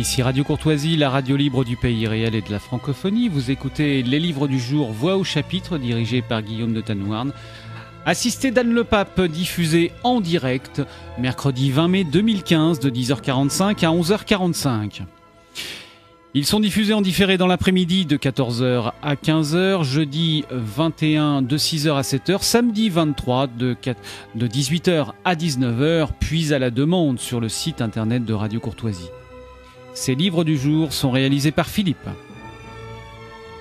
Ici Radio Courtoisie, la radio libre du pays réel et de la francophonie. Vous écoutez les livres du jour, Voix au chapitre, dirigé par Guillaume de Tanouarne. Assisté d'Anne Le Pape, diffusé en direct, mercredi 20 mai 2015, de 10h45 à 11h45. Ils sont diffusés en différé dans l'après-midi de 14h à 15h, jeudi 21 de 6h à 7h, samedi 23 de, 18h à 19h, puis à la demande sur le site internet de Radio Courtoisie. Ces livres du jour sont réalisés par Philippe.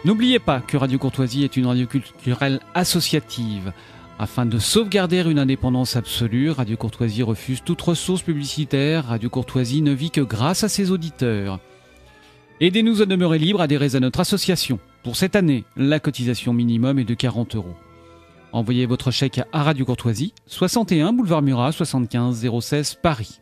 N'oubliez pas que Radio Courtoisie est une radio culturelle associative. Afin de sauvegarder une indépendance absolue, Radio Courtoisie refuse toute ressource publicitaire. Radio Courtoisie ne vit que grâce à ses auditeurs. Aidez-nous à demeurer libre, adhérez à notre association. Pour cette année, la cotisation minimum est de 40 euros. Envoyez votre chèque à Radio Courtoisie, 61 Boulevard Murat, 75 016 Paris.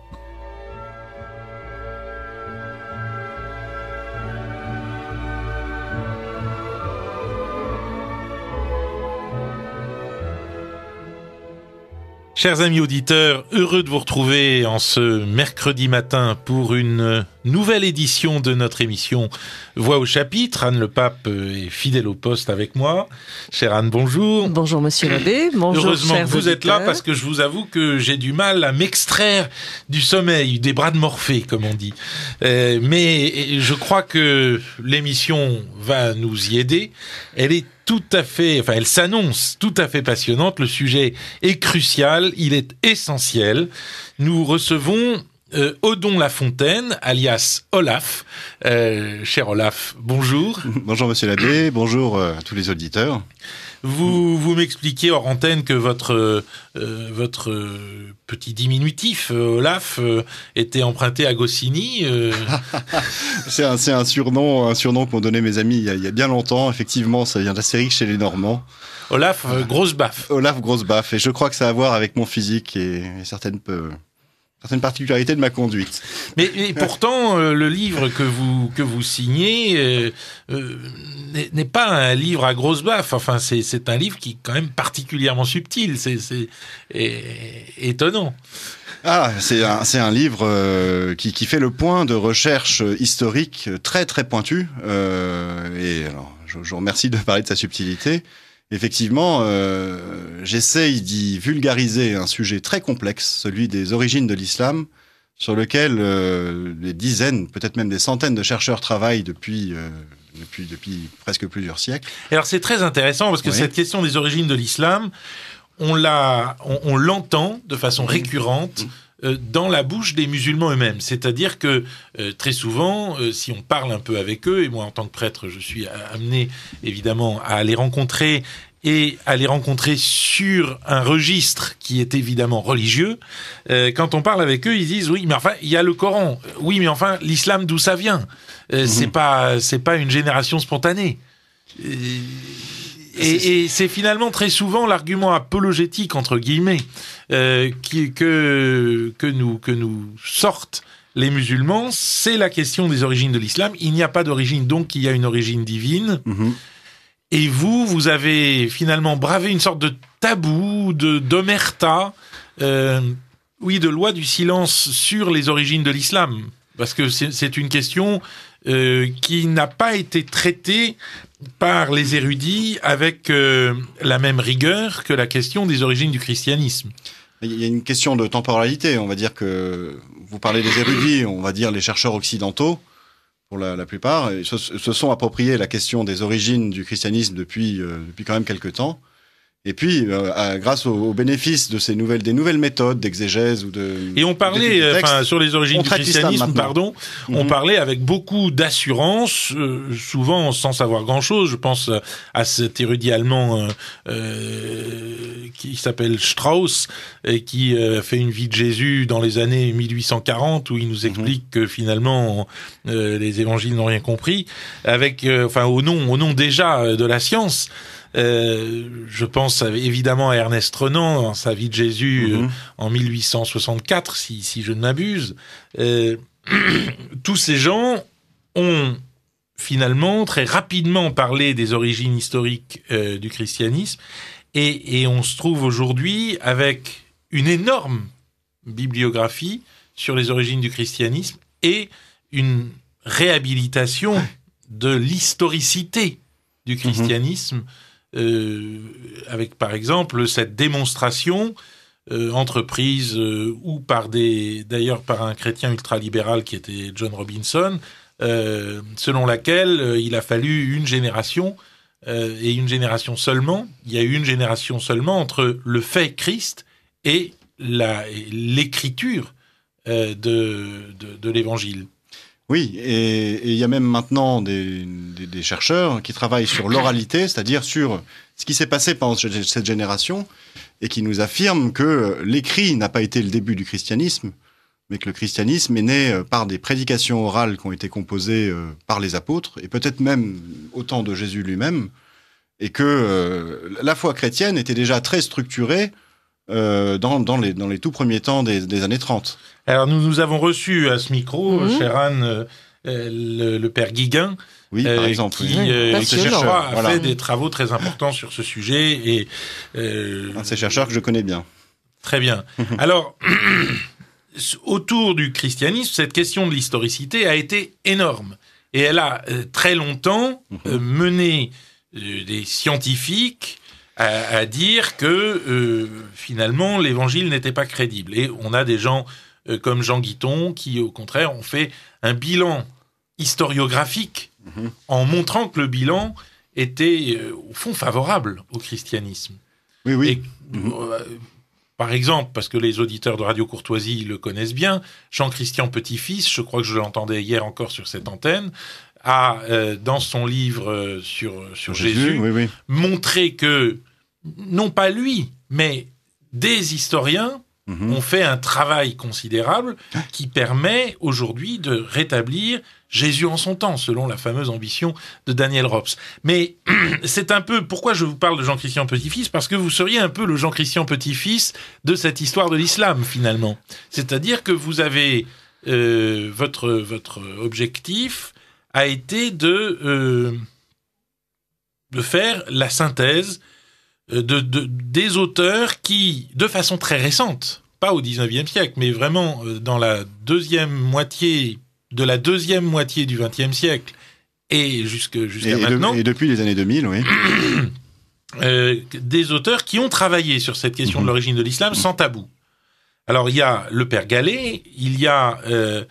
Chers amis auditeurs, heureux de vous retrouver en ce mercredi matin pour une nouvelle édition de notre émission Voix au chapitre. Anne Le Pape euh, est fidèle au poste avec moi. Chère Anne, bonjour. Bonjour Monsieur l'abbé. Heureusement que vous êtes là parce que je vous avoue que j'ai du mal à m'extraire du sommeil, des bras de Morphée, comme on dit. Euh, mais je crois que l'émission va nous y aider. Elle est tout à fait, enfin, elle s'annonce tout à fait passionnante. Le sujet est crucial, il est essentiel. Nous recevons euh, Odon Lafontaine, alias Olaf. Euh, cher Olaf, bonjour. Bonjour Monsieur l'abbé, bonjour euh, à tous les auditeurs. Vous, vous m'expliquez hors antenne que votre, votre petit diminutif, Olaf, était emprunté à Goscinny. c'est un, surnom, un surnom qu'ont donné mes amis il y, a, bien longtemps. Effectivement, ça vient de la série chez les Normands. Olaf, grosse baffe. Olaf, grosse baffe. Et je crois que ça a à voir avec mon physique et, certaines peu une particularité de ma conduite. Mais et pourtant, euh, le livre que vous que vous signez euh, euh, n'est pas un livre à grosse baffe. Enfin, c'est un livre qui est quand même particulièrement subtil. C'est étonnant. Ah, c'est un, un livre qui, qui fait le point de recherche historique très très pointu. et alors, je, vous remercie de parler de sa subtilité. Effectivement, euh, j'essaye d'y vulgariser un sujet très complexe, celui des origines de l'islam, sur lequel euh, des dizaines, peut-être même des centaines de chercheurs travaillent depuis, euh, presque plusieurs siècles. Alors c'est très intéressant parce que cette question des origines de l'islam, on l'entend de façon récurrente. Mm. Euh, dans la bouche des musulmans eux-mêmes. C'est-à-dire que euh, très souvent, euh, si on parle un peu avec eux, et moi en tant que prêtre, je suis amené évidemment à les rencontrer et à les rencontrer sur un registre qui est évidemment religieux, quand on parle avec eux, ils disent oui, mais enfin, il y a le Coran. Oui, mais enfin, l'islam d'où ça vient mhm. C'est pas c'est pas une génération spontanée et, c'est finalement très souvent l'argument apologétique entre guillemets euh, que que nous que nous sortent les musulmans, c'est la question des origines de l'islam. Il n'y a pas d'origine, donc il y a une origine divine. Mhm. Et vous, vous avez finalement bravé une sorte de tabou, de d'omerta, euh, oui, de loi du silence sur les origines de l'islam, parce que c'est une question euh, qui n'a pas été traité par les érudits avec euh, la même rigueur que la question des origines du christianisme. Il y a une question de temporalité. On va dire que vous parlez des érudits, on va dire les chercheurs occidentaux, pour la, plupart, se, sont appropriés la question des origines du christianisme depuis, euh, depuis quand même quelques temps. Et puis, euh, grâce aux, bénéfices de ces nouvelles, des nouvelles méthodes d'exégèse ou de et on parlait, euh, enfin sur les origines du christianisme, pardon, on mhm. parlait avec beaucoup d'assurance, euh, souvent sans savoir grand-chose. Je pense à cet érudit allemand qui s'appelle Strauss et qui fait une vie de Jésus dans les années 1840 où il nous mhm. explique que finalement les évangiles n'ont rien compris, avec, enfin au nom, au nom déjà de la science. Euh, je pense évidemment à Ernest Renan sa vie de Jésus euh, mhm. en 1864, si, je ne m'abuse. Euh, tous ces gens ont finalement très rapidement parlé des origines historiques du christianisme et, on se trouve aujourd'hui avec une énorme bibliographie sur les origines du christianisme et une réhabilitation de l'historicité du mhm. christianisme. Euh, avec par exemple cette démonstration euh, entreprise euh, ou par des d'ailleurs par un chrétien ultralibéral qui était John Robinson, selon laquelle il a fallu une génération et une génération seulement. Il y a eu une génération seulement entre le fait Christ et l'écriture de, de l'Évangile. Oui, et il y a même maintenant des, chercheurs qui travaillent sur l'oralité, c'est-à-dire sur ce qui s'est passé pendant cette génération, et qui nous affirment que l'écrit n'a pas été le début du christianisme, mais que le christianisme est né euh, par des prédications orales qui ont été composées euh, par les apôtres, et peut-être même au temps de Jésus lui-même, et que euh, la foi chrétienne était déjà très structurée euh, dans, les, dans les tout premiers temps des, années 30. Alors nous, nous avons reçu à euh, ce micro, mmh. Anne, le, père Guiguin, oui, par exemple, qui, a fait des travaux très importants sur ce sujet. Et, Un de ces chercheurs que je connais bien. Très bien. Alors, autour du christianisme, cette question de l'historicité a été énorme. Et elle a très longtemps mhm. mené des scientifiques, à, dire que euh, finalement l'évangile n'était pas crédible. Et on a des gens euh, comme Jean Guiton qui, au contraire, ont fait un bilan historiographique mm-hmm. en montrant que le bilan était euh, au fond favorable au christianisme. Oui, oui. Mm-hmm. Par exemple, parce que les auditeurs de Radio Courtoisie le connaissent bien, Jean-Christian Petit-Fils, je crois que je l'entendais hier encore sur cette antenne, a, dans son livre sur, sur Jésus, montré que non pas lui, mais des historiens mhm. ont fait un travail considérable qui permet aujourd'hui de rétablir Jésus en son temps, selon la fameuse ambition de Daniel Robs. Mais c'est un peu pourquoi je vous parle de Jean-Christian Petit-Fils, parce que vous seriez un peu le Jean-Christian Petit-Fils de cette histoire de l'islam, finalement. C'est-à-dire que vous avez euh, votre, votre objectif a été de, euh, de faire la synthèse de, des auteurs qui, de façon très récente, pas au 19e siècle, mais vraiment euh, dans la deuxième moitié, de la deuxième moitié du 20e siècle, et jusqu'à maintenant. et depuis les années 2000, oui. Euh, des auteurs qui ont travaillé sur cette question de mhm. l'origine de l'islam sans tabou. Alors il y a le père Gallet, il y a euh,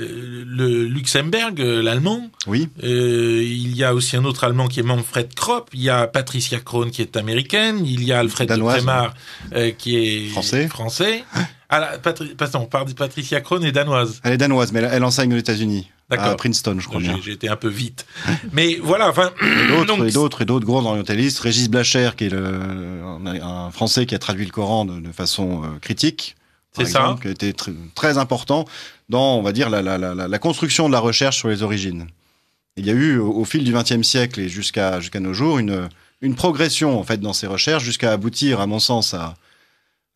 euh, le Luxembourg, euh, l'allemand. Oui. Euh, il y a aussi un autre allemand qui est Manfred Fred Kropp. Il y a Patricia Krohn qui est américaine. Il y a Alfred Danoise, qui est français. français. Hein ah, parle Patricia Krohn est danoise. Elle est danoise, mais elle, enseigne aux États-Unis. À Princeton, je crois bien. J'ai été un peu vite. Hein mais voilà, enfin. D'autres, et d'autres, et d'autres grands orientalistes. Régis Blacher, qui est un, Français qui a traduit le Coran de façon critique. C'est ça. qui a été très important dans, on va dire, la, construction de la recherche sur les origines. Il y a eu, au, fil du XXe siècle et jusqu'à jusqu'à nos jours, une, une progression en fait dans ces recherches jusqu'à aboutir, à mon sens, à,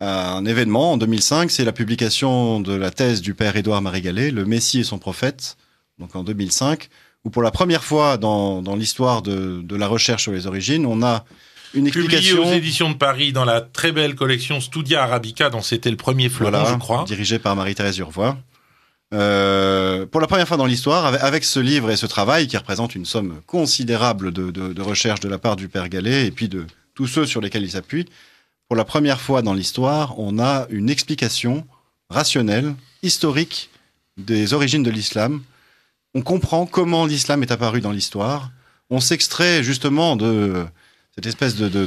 un événement en 2005. C'est la publication de la thèse du père Édouard Marigallet, Le Messie et son prophète, donc en 2005, où pour la première fois dans, dans l'histoire de, de, la recherche sur les origines, on a une explication. Publié aux éditions de Paris dans la très belle collection Studia Arabica, dont c'était le premier flot, je crois. Dirigé par Marie-Thérèse Urvois. Euh, pour la première fois dans l'histoire, avec, ce livre et ce travail qui représente une somme considérable de, recherches de de la part du père Gallet et puis de tous ceux sur lesquels il s'appuie, pour la première fois dans l'histoire, on a une explication rationnelle, historique des origines de l'islam. On comprend comment l'islam est apparu dans l'histoire. On s'extrait justement de cette espèce de,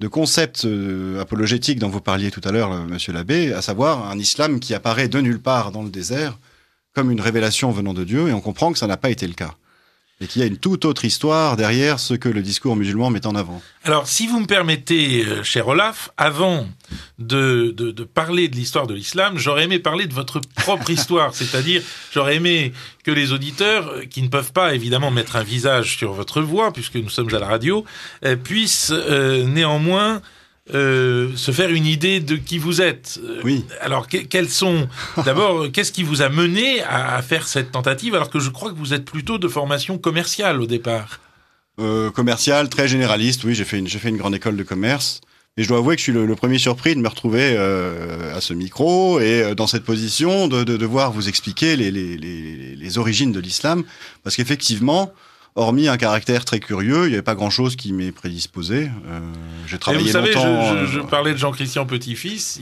de, concept euh, apologétique dont vous parliez tout à l'heure, euh, monsieur l'abbé, à savoir un islam qui apparaît de nulle part dans le désert comme une révélation venant de Dieu, et on comprend que ça n'a pas été le cas et qu'il y a une toute autre histoire derrière ce que le discours musulman met en avant. Alors, si vous me permettez, euh, cher Olaf, avant de, parler de l'histoire de l'islam, j'aurais aimé parler de votre propre histoire, c'est-à-dire j'aurais aimé que les auditeurs, euh, qui ne peuvent pas évidemment mettre un visage sur votre voix, puisque nous sommes à la radio, euh, puissent néanmoins euh, se faire une idée de qui vous êtes. Euh, oui. Alors, sont. D'abord, euh, qu'est-ce qui vous a mené à, faire cette tentative, alors que je crois que vous êtes plutôt de formation commerciale au départ Commerciale, très généraliste, oui, j'ai fait, une, fait une grande école de commerce. Et je dois avouer que je suis le, premier surpris de me retrouver à ce micro et dans cette position de, devoir vous expliquer les, les origines de l'islam. Parce qu'effectivement, hormis un caractère très curieux, il n'y avait pas grand-chose qui m'est prédisposé. Euh, j'ai travaillé longtemps... vous savez, je, euh, parlais de Jean-Christian Petit-Fils.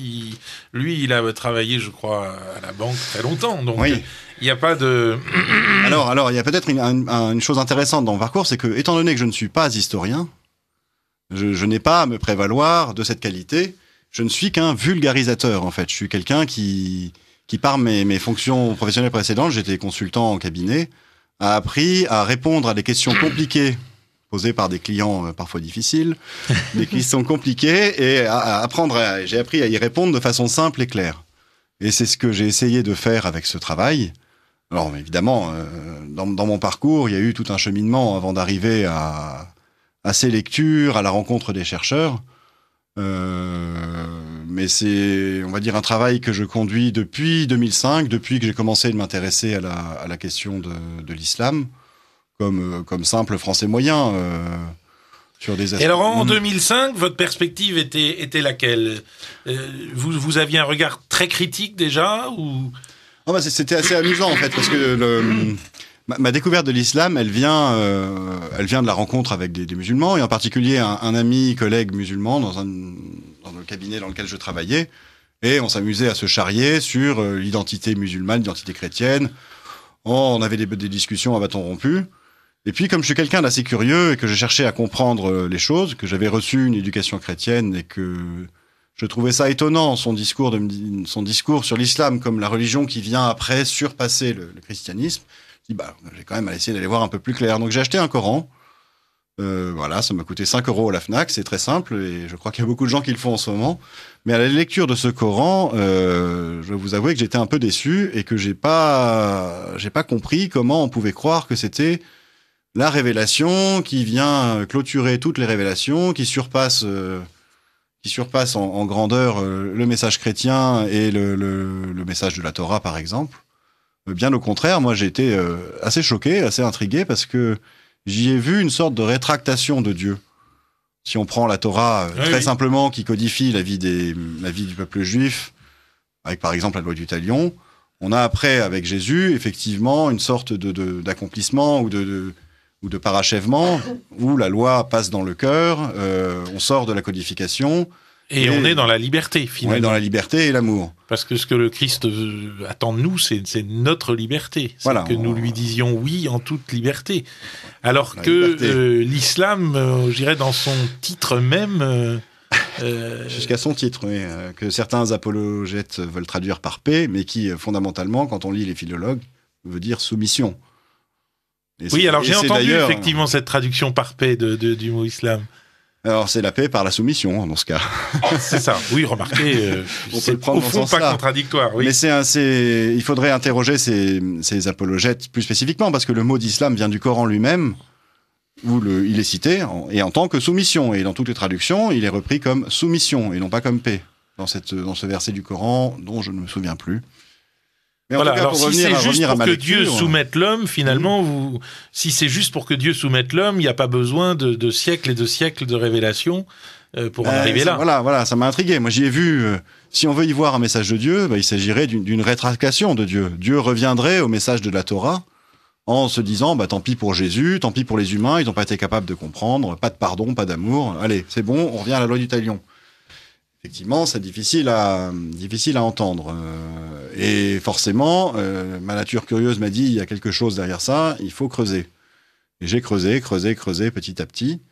lui, il a travaillé, je crois, à la banque très longtemps. Donc, il n'y a pas de... alors, alors, il y a peut-être une, chose intéressante dans mon parcours, c'est que, étant donné que je ne suis pas historien, je, n'ai pas à me prévaloir de cette qualité. Je ne suis qu'un vulgarisateur, en fait. Je suis quelqu'un qui, qui, par mes fonctions professionnelles précédentes, j'étais consultant en cabinet, a appris à répondre à des questions compliquées posées par des clients euh, parfois difficiles, des questions compliquées, et à apprendre. J'ai appris à y répondre de façon simple et claire. Et c'est ce que j'ai essayé de faire avec ce travail. Alors évidemment, euh, dans, mon parcours, il y a eu tout un cheminement avant d'arriver à ces lectures, à la rencontre des chercheurs. Euh, mais c'est, on va dire, un travail que je conduis depuis 2005, depuis que j'ai commencé à m'intéresser à la, question de, l'islam, comme, euh, comme simple français moyen. Euh, sur des Et alors en 2005, votre perspective était, était laquelle vous, aviez un regard très critique déjà ou... Ah bah, c'était assez amusant en fait, parce que le, Ma, découverte de l'islam, euh, elle vient, de la rencontre avec des, musulmans, et en particulier un, ami, collègue musulman dans, le cabinet dans lequel je travaillais. Et on s'amusait à se charrier sur euh, l'identité musulmane, l'identité chrétienne. Oh, on avait des, discussions à bâton rompu. Et puis, comme je suis quelqu'un d'assez curieux et que je cherchais à comprendre euh, les choses, que j'avais reçu une éducation chrétienne et que je trouvais ça étonnant, son discours, sur l'islam comme la religion qui vient après surpasser le christianisme, bah, j'ai quand même essayé d'aller voir un peu plus clair. Donc j'ai acheté un Coran. Euh, voilà, ça m'a coûté 5 euros à la FNAC, c'est très simple, et je crois qu'il y a beaucoup de gens qui le font en ce moment. Mais à la lecture de ce Coran, je euh, je vous avouer que j'étais un peu déçu et que j'ai pas, j'ai pas compris comment on pouvait croire que c'était la révélation qui vient clôturer toutes les révélations, qui surpasse, euh, qui surpasse en, grandeur le message chrétien et le message de la Torah, par exemple. Euh, bien au contraire, moi j'ai été euh, assez choqué, assez intrigué parce que j'y ai vu une sorte de rétractation de Dieu. Si on prend la Torah euh, ah très simplement, qui codifie la vie, des, la vie du peuple juif, avec par exemple la loi du talion, on a après avec Jésus effectivement une sorte d'accomplissement de, d'accomplissement ou de, de, ou de parachèvement où la loi passe dans le cœur, on sort de la codification et, on est dans la liberté, finalement. On dans la liberté et l'amour. Parce que ce que le Christ euh, attend de nous, c'est notre liberté. Voilà, que nous lui disions oui en toute liberté. Alors que euh, l'islam, euh, je dirais, dans son titre même... Jusqu'à son titre, oui, que certains apologètes veulent traduire par paix, mais qui, fondamentalement, quand on lit les philologues, veut dire soumission. oui, alors j'ai entendu effectivement cette traduction par paix du mot islam. Alors c'est la paix par la soumission hein, dans ce cas. Oh, c'est ça. Oui, remarquez, euh, on peut le prendre au fond pas contradictoire. Mais c'est il faudrait interroger ces, apologètes plus spécifiquement parce que le mot d'islam vient du Coran lui-même où il est cité et en tant que soumission et dans toutes les traductions il est repris comme soumission et non pas comme paix dans dans ce verset du Coran dont je ne me souviens plus voilà. Alors, si c'est juste pour que Dieu hein. soumette l'homme, finalement, mm. si c'est juste pour que Dieu soumette l'homme, il n'y a pas besoin de, siècles et de siècles de révélations euh, pour en euh, arriver là. Voilà, voilà, ça m'a intrigué. Moi, j'y ai vu. Euh, si on veut y voir un message de Dieu, bah, il s'agirait d'une rétractation de Dieu. Dieu reviendrait au message de la Torah en se disant bah tant pis pour Jésus, tant pis pour les humains, ils n'ont pas été capables de comprendre, pas de pardon, pas d'amour. Allez, c'est bon, on revient à la loi du talion effectivement, c'est difficile à, difficile à entendre. Euh, et forcément, euh, ma nature curieuse m'a dit, il y a quelque chose derrière ça, il faut creuser. Et j'ai creusé, creusé, creusé petit à petit.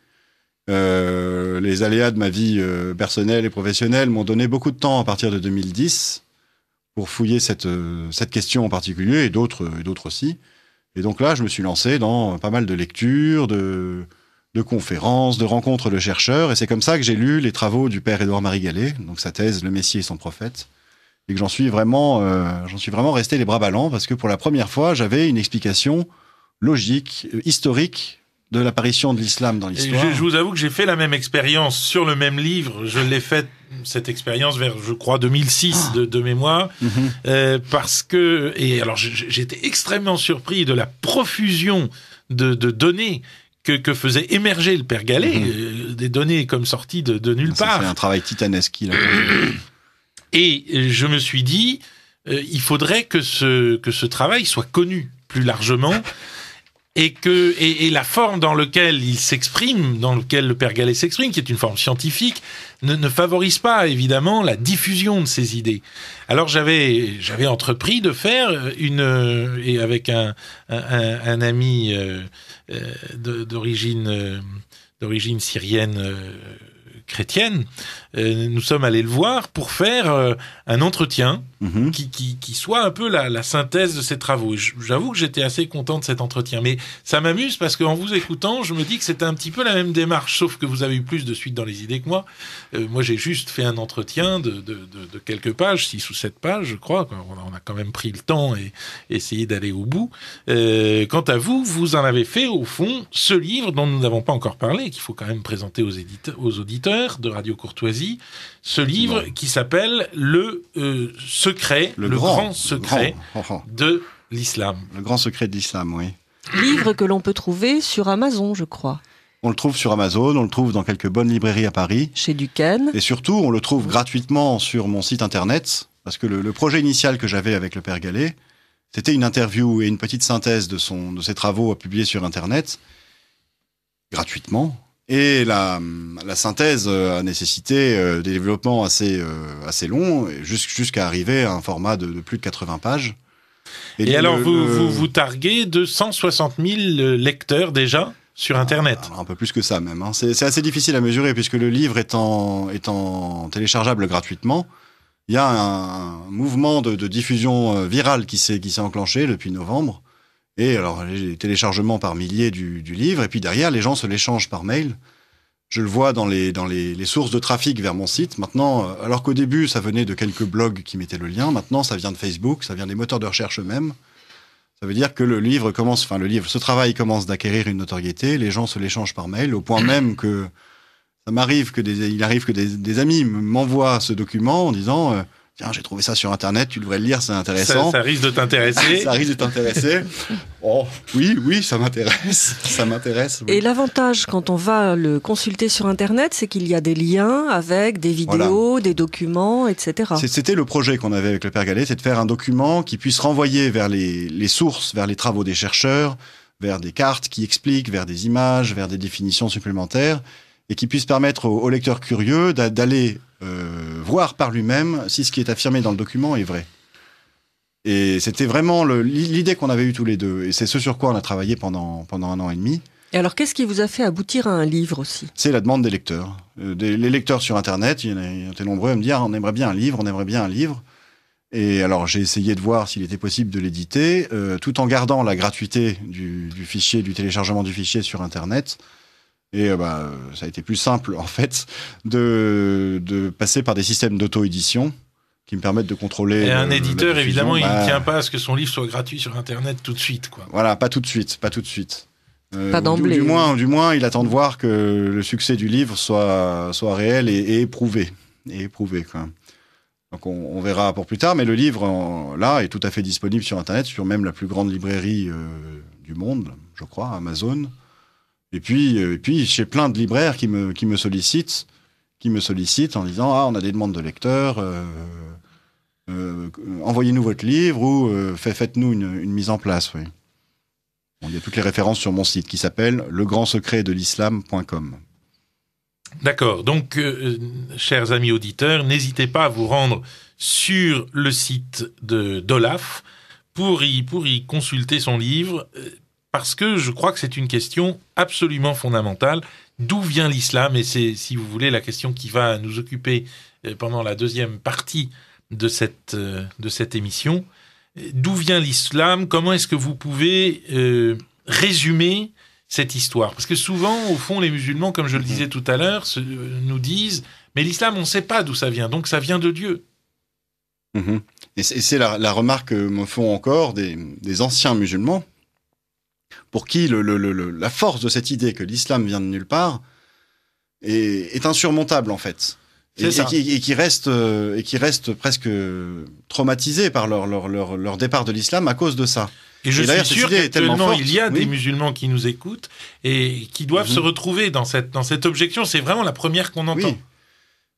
Euh, les aléas de ma vie personnelle et professionnelle m'ont donné beaucoup de temps à partir de 2010 pour fouiller cette, cette question en particulier et d'autres, et d'autres aussi. Et donc là, je me suis lancé dans pas mal de lectures, de, de conférences, de rencontres de chercheurs. Et c'est comme ça que j'ai lu les travaux du père Édouard Marie Gallet, donc sa thèse Le Messie et son prophète. Et que j'en suis vraiment, euh, j'en suis vraiment resté les bras ballants parce que pour la première fois, j'avais une explication logique, euh, historique de l'apparition de l'islam dans l'histoire. Je, je, vous avoue que j'ai fait la même expérience sur le même livre. Je l'ai fait cette expérience, vers, je crois, 2006 ah. de, mémoire. Mhm. Euh, parce que, et alors j'étais extrêmement surpris de la profusion de données que, faisait émerger le père Gallet, mhm. euh, des données comme sorties de, nulle part. C'est un travail titanesque. Et euh, je me suis dit, euh, il faudrait que ce, que ce travail soit connu plus largement et que et, la forme dans laquelle il s'exprime, dans laquelle le père Gallet s'exprime, qui est une forme scientifique, ne, favorise pas évidemment la diffusion de ses idées. Alors j'avais j'avais entrepris de faire une euh, et avec un un, ami euh, euh, d'origine d'origine syrienne chrétienne, euh, nous sommes allés le voir pour faire euh, un entretien mhm. qui, soit un peu la, synthèse de ses travaux. J'avoue que j'étais assez content de cet entretien, mais ça m'amuse parce qu'en vous écoutant, je me dis que c'était un petit peu la même démarche, sauf que vous avez eu plus de suite dans les idées que moi. Euh, moi, j'ai juste fait un entretien de, quelques pages, six ou sept pages, je crois. On a, quand même pris le temps et, essayé d'aller au bout. quant à vous, vous en avez fait, au fond, ce livre dont nous n'avons pas encore parlé, qu'il faut quand même présenter aux, aux auditeurs de Radio Courtoisie ce livre qui s'appelle Le euh, secret, le, grand, secret oh, oh. de l'islam. Le grand secret de l'islam, oui. Livre que l'on peut trouver sur Amazon, je crois. On le trouve sur Amazon, on le trouve dans quelques bonnes librairies à Paris. Chez Duquesne. Et surtout, on le trouve gratuitement sur mon site internet, parce que le, projet initial que j'avais avec le Père Gallet, c'était une interview et une petite synthèse de, son, de ses travaux à publier sur internet, gratuitement. Et la, synthèse euh, a nécessité euh, des développements assez, euh, assez longs, jusqu'à arriver à un format de, plus de 80 pages. Et, alors, vous, vous, targuez de 160 000 lecteurs déjà sur ah, Internet. un peu plus que ça même. Hein. C'est assez difficile à mesurer puisque le livre étant, téléchargeable gratuitement, il y a un mouvement de, de diffusion virale qui s'est enclenché depuis novembre et alors, les téléchargements par milliers du, livre, et puis derrière, les gens se l'échangent par mail. Je le vois dans les, dans les, sources de trafic vers mon site. Maintenant, euh, alors qu'au début, ça venait de quelques blogs qui mettaient le lien, maintenant, ça vient de Facebook, ça vient des moteurs de recherche eux-mêmes. Ça veut dire que le livre commence, enfin, le livre, ce travail commence d'acquérir une notoriété, les gens se l'échangent par mail, au point même que ça m'arrive que des, il arrive que des, amis m'envoient ce document en disant. Euh, Tiens, j'ai trouvé ça sur Internet, tu devrais le lire, c'est intéressant. Ça, risque de t'intéresser. ça risque de t'intéresser. oh, oui, oui, ça m'intéresse. Ça m'intéresse. Et l'avantage quand on va le consulter sur Internet, c'est qu'il y a des liens avec des vidéos, des documents, etc. C'était le projet qu'on avait avec le Père Galet, c'est de faire un document qui puisse renvoyer vers les, sources, vers les travaux des chercheurs, vers des cartes qui expliquent, vers des images, vers des définitions supplémentaires et qui puisse permettre aux, lecteurs curieux d'aller euh, voir par lui-même si ce qui est affirmé dans le document est vrai. Et c'était vraiment l'idée qu'on avait eue tous les deux. Et c'est ce sur quoi on a travaillé pendant, pendant un an et demi. Et alors, qu'est-ce qui vous a fait aboutir à un livre aussi C'est la demande des lecteurs. Euh, des, les lecteurs sur Internet, il y en a, nombreux à me dire ah, on aimerait bien un livre, on aimerait bien un livre. Et alors, j'ai essayé de voir s'il était possible de l'éditer, euh, tout en gardant la gratuité du, fichier, du téléchargement du fichier sur Internet. Et euh, bah, euh, ça a été plus simple, en fait, de, de passer par des systèmes d'auto-édition qui me permettent de contrôler. Et un éditeur, évidemment, il ne bah, tient pas à ce que son livre soit gratuit sur Internet tout de suite. Quoi. Voilà, pas tout de suite, pas tout de suite. Euh, pas d'emblée. Du, moins, du moins, il attend de voir que le succès du livre soit, soit réel et, éprouvé. Et éprouvé, Donc on, verra pour plus tard, mais le livre, là, est tout à fait disponible sur Internet, sur même la plus grande librairie du monde, je crois, Amazon. Et puis, euh, et puis j'ai plein de libraires qui me, qui me sollicitent qui me sollicitent en disant ah on a des demandes de lecteurs euh, euh, envoyez-nous votre livre ou faites-nous une, mise en place oui il y a toutes les références sur mon site qui s'appelle legrandsecretdelislam.com D'accord. Donc, chers amis auditeurs, n'hésitez pas à vous rendre sur le site de d'Olaf pour y, pour y consulter son livre, parce que je crois que c'est une question absolument fondamentale. D'où vient l'islam Et c'est, si vous voulez, la question qui va nous occuper euh, pendant la deuxième partie de cette, euh, de cette émission. D'où vient l'islam Comment est-ce que vous pouvez euh, résumer cette histoire Parce que souvent, au fond, les musulmans, comme je le mhm. disais tout à l'heure, nous disent, mais l'islam, on ne sait pas d'où ça vient, donc ça vient de Dieu. Mhm. Et c'est la, remarque me font encore des anciens musulmans pour qui la force de cette idée que l'islam vient de nulle part est, insurmontable en fait. Et, qui, reste euh, et qui reste presque euh, traumatisé par leur, départ de l'islam à cause de ça. Et je suis sûr qu'il il y a des musulmans qui nous écoutent et qui doivent mhm. se retrouver dans cette, objection. C'est vraiment la première qu'on entend.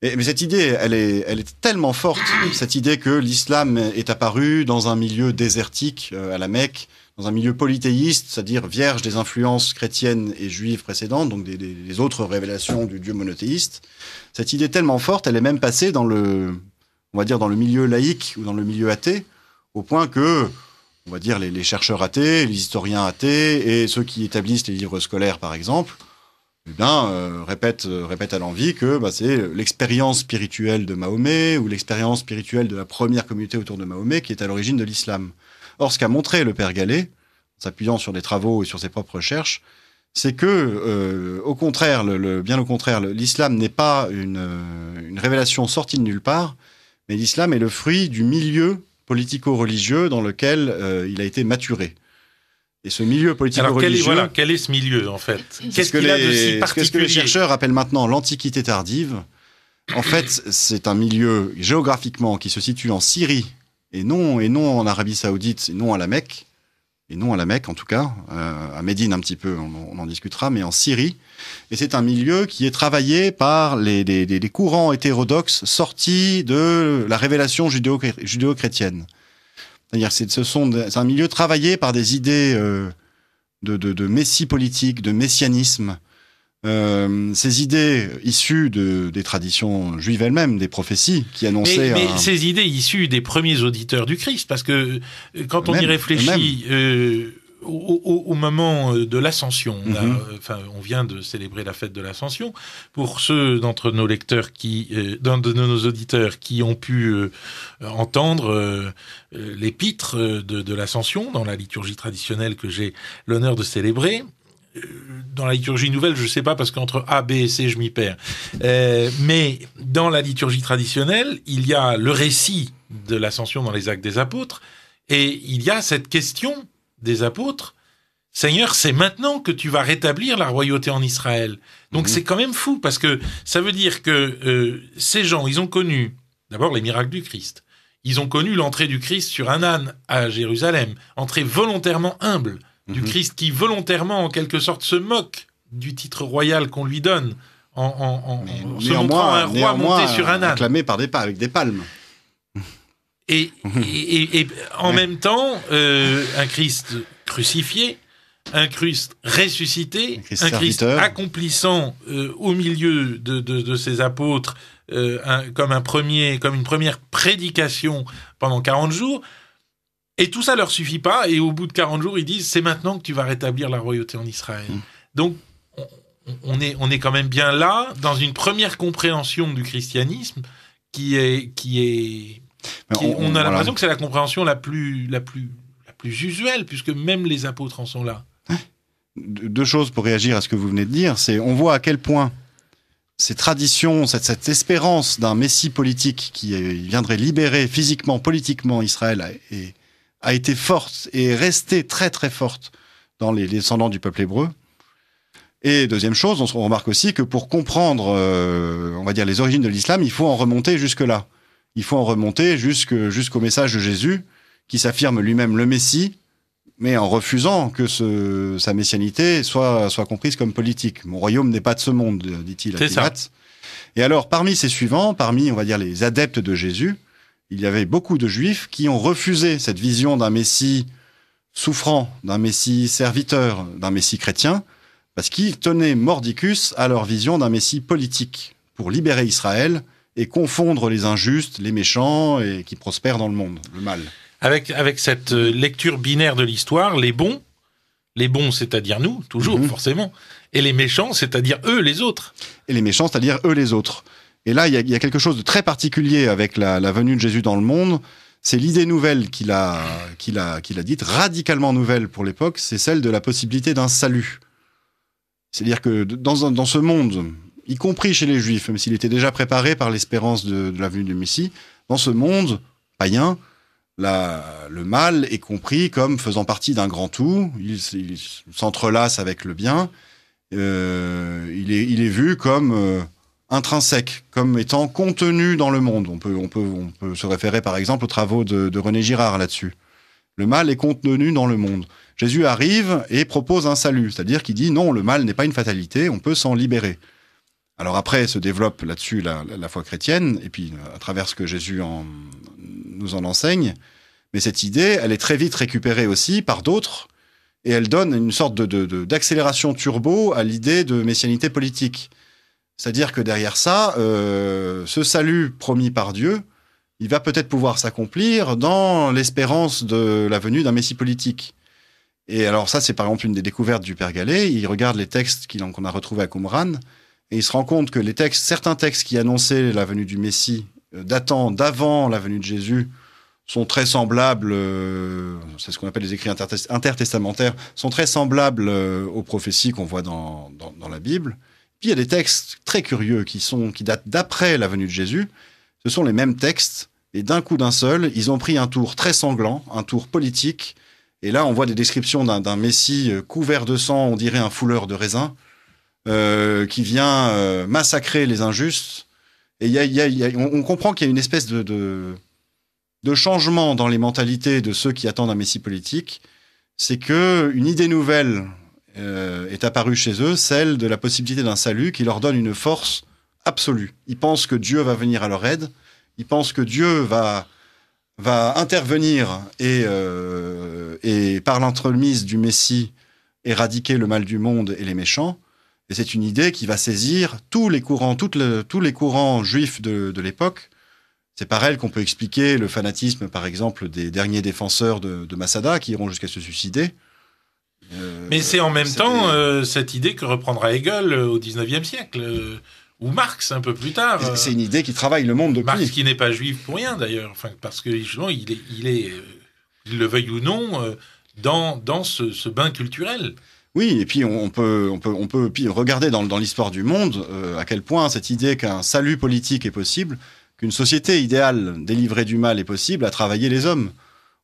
mais cette idée, elle est, tellement forte, cette idée que l'islam est apparu dans un milieu désertique euh, à la Mecque, dans un milieu polythéiste, c'est-à-dire vierge des influences chrétiennes et juives précédentes, donc des, autres révélations du Dieu monothéiste. Cette idée tellement forte, elle est même passée dans le, on va dire, dans le milieu laïque ou dans le milieu athée, au point que, on va dire, les, chercheurs athées, les historiens athées et ceux qui établissent les livres scolaires, par exemple, eh euh, euh, répètent à l'envie que bah, c'est l'expérience spirituelle de Mahomet ou l'expérience spirituelle de la première communauté autour de Mahomet qui est à l'origine de l'islam. Alors, ce qu'a montré le père Gallet, en s'appuyant sur des travaux et sur ses propres recherches, c'est que, euh, au contraire, le, bien au contraire, l'islam n'est pas euh, une, révélation sortie de nulle part, mais l'islam est le fruit du milieu politico-religieux dans lequel euh, il a été maturé. Et ce milieu politico-religieux... Quel, quel, est ce milieu, en fait Qu'est-ce ce que les chercheurs appellent maintenant l'Antiquité tardive, en fait, c'est un milieu géographiquement qui se situe en Syrie et non, et non en Arabie Saoudite, et non à la Mecque, et non à la Mecque en tout cas, euh, à Médine un petit peu, on, en discutera, mais en Syrie. Et c'est un milieu qui est travaillé par les, courants hétérodoxes sortis de la révélation judéo-chrétienne. C'est-à-dire ce sont un milieu travaillé par des idées euh, de, de messie politique, de messianisme, euh, ces idées issues des traditions juives elles-mêmes, des prophéties qui annonçaient. Mais, ces idées issues des premiers auditeurs du Christ, parce que euh, quand on y réfléchit. Euh, au, moment de l'ascension, mhm. enfin, on vient de célébrer la fête de l'ascension. Pour ceux d'entre nos lecteurs qui, de nos auditeurs qui ont pu entendre l'épître de, de l'ascension dans la liturgie traditionnelle que j'ai l'honneur de célébrer, euh, dans la liturgie nouvelle, je ne sais pas, parce qu'entre A, B et C, je m'y perds. Euh, mais dans la liturgie traditionnelle, il y a le récit de l'ascension dans les actes des apôtres, et il y a cette question des apôtres, Seigneur, c'est maintenant que tu vas rétablir la royauté en Israël. Donc mhm. c'est quand même fou, parce que ça veut dire que euh, ces gens, ils ont connu d'abord les miracles du Christ, ils ont connu l'entrée du Christ sur un âne à Jérusalem, entrée volontairement humble du mhm. Christ qui volontairement, en quelque sorte, se moque du titre royal qu'on lui donne en, en, se montrant un roi monté sur un âne. Acclamé par des pas, avec des palmes. Et, et, en même temps, euh, un Christ crucifié, un Christ ressuscité, un Christ, accomplissant euh, au milieu de, de, ses apôtres euh, comme, un premier, comme une première prédication pendant 40 jours, et tout ça leur suffit pas. Et au bout de 40 jours, ils disent c'est maintenant que tu vas rétablir la royauté en Israël. Mm. Donc, on, est, on est quand même bien là dans une première compréhension du christianisme qui est. Qui est, on, a l'impression que c'est la compréhension la plus, la, plus, la plus usuelle, puisque même les apôtres en sont là. Deux choses pour réagir à ce que vous venez de dire c'est on voit à quel point ces traditions, cette, cette espérance d'un messie politique qui viendrait libérer physiquement, politiquement Israël et a été forte et est restée très très forte dans les descendants du peuple hébreu. Et deuxième chose, on remarque aussi que pour comprendre, euh, on va dire, les origines de l'islam, il faut en remonter jusque-là. Il faut en remonter jusque, jusqu'au message de Jésus, qui s'affirme lui-même le Messie, mais en refusant que sa messianité soit, soit comprise comme politique. Mon royaume n'est pas de ce monde, dit-il à Pilate. Et alors, parmi ses suivants, parmi, on va dire, les adeptes de Jésus, il y avait beaucoup de juifs qui ont refusé cette vision d'un Messie souffrant, d'un Messie serviteur, d'un Messie chrétien, parce qu'ils tenaient mordicus à leur vision d'un Messie politique pour libérer Israël et confondre les injustes, les méchants et qui prospèrent dans le monde, le mal. Avec, avec cette euh, lecture binaire de l'histoire, les bons, les bons c'est-à-dire nous, toujours mhm. forcément, et les méchants c'est-à-dire eux les autres. Et les méchants c'est-à-dire eux les autres. Et là, il y a, quelque chose de très particulier avec la, venue de Jésus dans le monde. C'est l'idée nouvelle qu'il a, qu'il a, qu'il a dite, radicalement nouvelle pour l'époque, c'est celle de la possibilité d'un salut. C'est-à-dire que dans, ce monde, y compris chez les Juifs, même s'il était déjà préparé par l'espérance de, la venue du Messie, dans ce monde païen, le mal est compris comme faisant partie d'un grand tout, il, il s'entrelace avec le bien, euh, il, est, il, est, vu comme euh, intrinsèque, comme étant contenu dans le monde. On peut, on peut, on peut se référer par exemple aux travaux de, René Girard là-dessus. Le mal est contenu dans le monde. Jésus arrive et propose un salut, c'est-à-dire qu'il dit non, le mal n'est pas une fatalité, on peut s'en libérer. Alors après se développe là-dessus la, foi chrétienne, et puis à travers ce que Jésus nous en enseigne, mais cette idée, elle est très vite récupérée aussi par d'autres, et elle donne une sorte d'accélération de, turbo à l'idée de messianité politique. C'est-à-dire que derrière ça, euh, ce salut promis par Dieu, il va peut-être pouvoir s'accomplir dans l'espérance de la venue d'un messie politique. Et alors ça, c'est par exemple une des découvertes du Père Galais. Il regarde les textes qu'on a retrouvés à Qumran et il se rend compte que les textes, certains textes qui annonçaient la venue du Messie euh, datant d'avant la venue de Jésus sont très semblables, euh, c'est ce qu'on appelle les écrits intertestamentaires, sont très semblables aux prophéties qu'on voit dans, la Bible il y a des textes très curieux qui, sont, qui datent d'après la venue de Jésus. Ce sont les mêmes textes, et d'un coup d'un seul, ils ont pris un tour très sanglant, un tour politique. Et là, on voit des descriptions d'un Messie euh, couvert de sang, on dirait un fouleur de raisin, euh, qui vient euh, massacrer les injustes. Et on, comprend qu'il y a une espèce de, de, de, changement dans les mentalités de ceux qui attendent un Messie politique. C'est que une idée nouvelle euh, est apparue chez eux, celle de la possibilité d'un salut qui leur donne une force absolue. Ils pensent que Dieu va venir à leur aide, ils pensent que Dieu va, va intervenir et, euh, et par l'entremise du Messie éradiquer le mal du monde et les méchants. Et c'est une idée qui va saisir tous les courants, le, tous les courants juifs de, l'époque. C'est par elle qu'on peut expliquer le fanatisme, par exemple, des derniers défenseurs de, de qui iront jusqu'à se suicider. Euh, Mais c'est en même temps euh, cette idée que reprendra Hegel euh, au 19e siècle. ou Marx un peu plus tard. C'est une idée qui travaille le monde depuis. Marx qui n'est pas juif pour rien d'ailleurs, parce que justement il est, il est, le veuille ou non, dans, ce, bain culturel. Oui, et puis on peut, on peut, regarder dans, l'histoire du monde à quel point cette idée qu'un salut politique est possible, qu'une société idéale délivrée du mal est possible, a travaillé les hommes.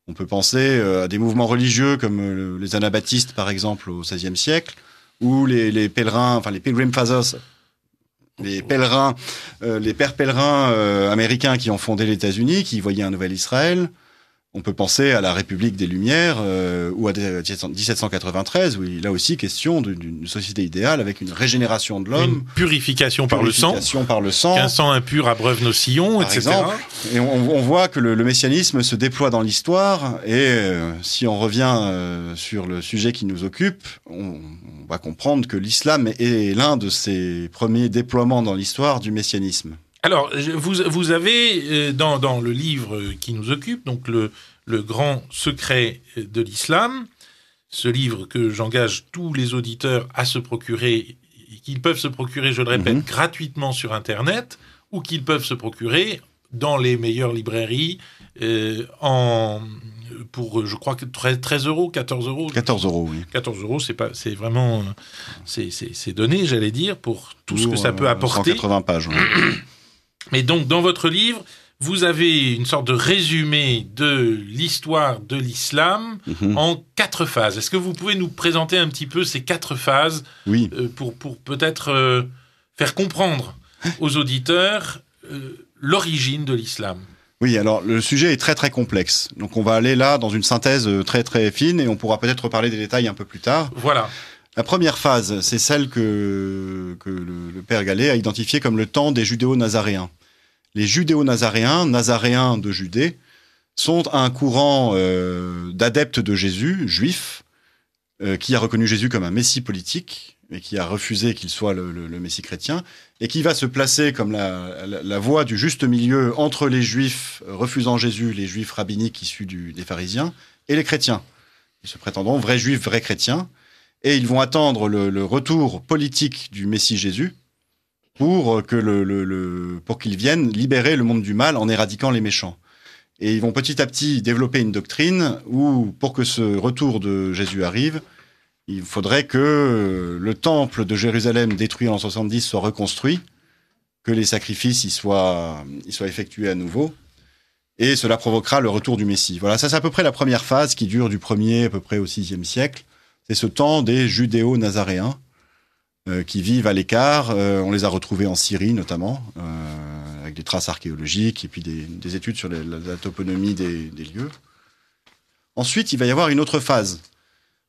On peut penser euh, à des mouvements religieux comme euh, les anabaptistes, par exemple, au XVIe siècle, ou les, pèlerins, enfin les Pilgrim Fathers, les pèlerins, euh, les pères pèlerins américains qui ont fondé les États-Unis, qui voyaient un nouvel Israël. On peut penser à la République des Lumières euh, ou à 1793, où il a aussi question d'une société idéale avec une régénération de l'homme. Une purification, par le sang. Purification par le sang. Qu'un sang impur abreuve nos sillons, etc. Et on, voit que le, messianisme se déploie dans l'histoire. Et euh, si on revient euh, sur le sujet qui nous occupe, on, va comprendre que l'islam est, est l'un de ces premiers déploiements dans l'histoire du messianisme. Alors, vous, vous avez euh, dans, dans, le livre qui nous occupe, donc le, le grand secret de l'islam, ce livre que j'engage tous les auditeurs à se procurer, qu'ils peuvent se procurer, je le répète, mhm. gratuitement sur Internet, ou qu'ils peuvent se procurer dans les meilleures librairies, euh, en, pour, je crois, que 13, 13 euros, 14 euros. 14 euros, oui. 14 euros, c'est, c'est vraiment. C'est, donné, j'allais dire, pour tout ce que ça peut euh, apporter. 180 pages. Oui. Mais donc, dans votre livre, vous avez une sorte de résumé de l'histoire de l'islam mhm. en quatre phases. Est-ce que vous pouvez nous présenter un petit peu ces quatre phases euh, pour, peut-être euh, faire comprendre aux auditeurs euh, l'origine de l'islam oui, alors le sujet est très très complexe. Donc on va aller là dans une synthèse très très fine et on pourra peut-être parler des détails un peu plus tard. Voilà. La première phase, c'est celle que, le, père Galais a identifiée comme le temps des judéo-nazaréens. Les judéo-nazaréens, nazaréens de Judée, sont un courant euh, d'adeptes de Jésus, juifs, euh, qui a reconnu Jésus comme un messie politique et qui a refusé qu'il soit le, messie chrétien, et qui va se placer comme la, voie du juste milieu entre les juifs refusant Jésus, les juifs rabbiniques issus des pharisiens, et les chrétiens. Ils se prétendront vrais juifs, vrais chrétiens, et ils vont attendre le, retour politique du Messie Jésus pour euh, que le, pour qu'il vienne libérer le monde du mal en éradiquant les méchants. Et ils vont petit à petit développer une doctrine où, pour que ce retour de Jésus arrive, il faudrait que euh, le temple de Jérusalem détruit en 70 soit reconstruit, que les sacrifices y soient, y soient effectués à nouveau, et cela provoquera le retour du Messie. Voilà, ça c'est à peu près la première phase qui dure du 1er à peu près au 6e siècle. C'est ce temps des judéo-nazaréens euh, qui vivent à l'écart. Euh, on les a retrouvés en Syrie notamment, euh, avec des traces archéologiques et puis des, études sur la, toponymie des, lieux. Ensuite, il va y avoir une autre phase.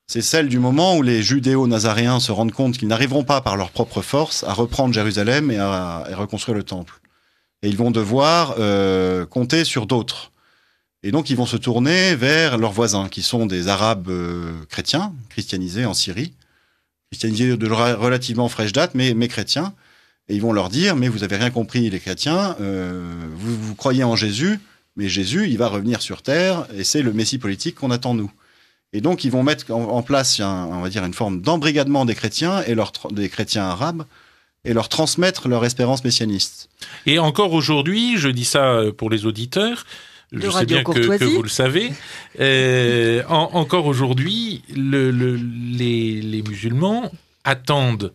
C'est celle du moment où les judéo-nazaréens se rendent compte qu'ils n'arriveront pas par leur propre force à reprendre Jérusalem et à reconstruire le temple. Et ils vont devoir compter sur d'autres. Et donc, ils vont se tourner vers leurs voisins, qui sont des Arabes euh, chrétiens, christianisés en Syrie, christianisés de relativement fraîche date, mais, chrétiens. Et ils vont leur dire, mais vous avez rien compris, les chrétiens, euh, vous, croyez en Jésus, mais Jésus, il va revenir sur Terre, et c'est le Messie politique qu'on attend, nous. Et donc, ils vont mettre en, place, on va dire, une forme d'embrigadement des chrétiens, et des chrétiens arabes, et leur transmettre leur espérance messianiste. Et encore aujourd'hui, je dis ça euh, pour les auditeurs, je sais bien que, vous le savez. Euh, encore aujourd'hui, le, les, musulmans attendent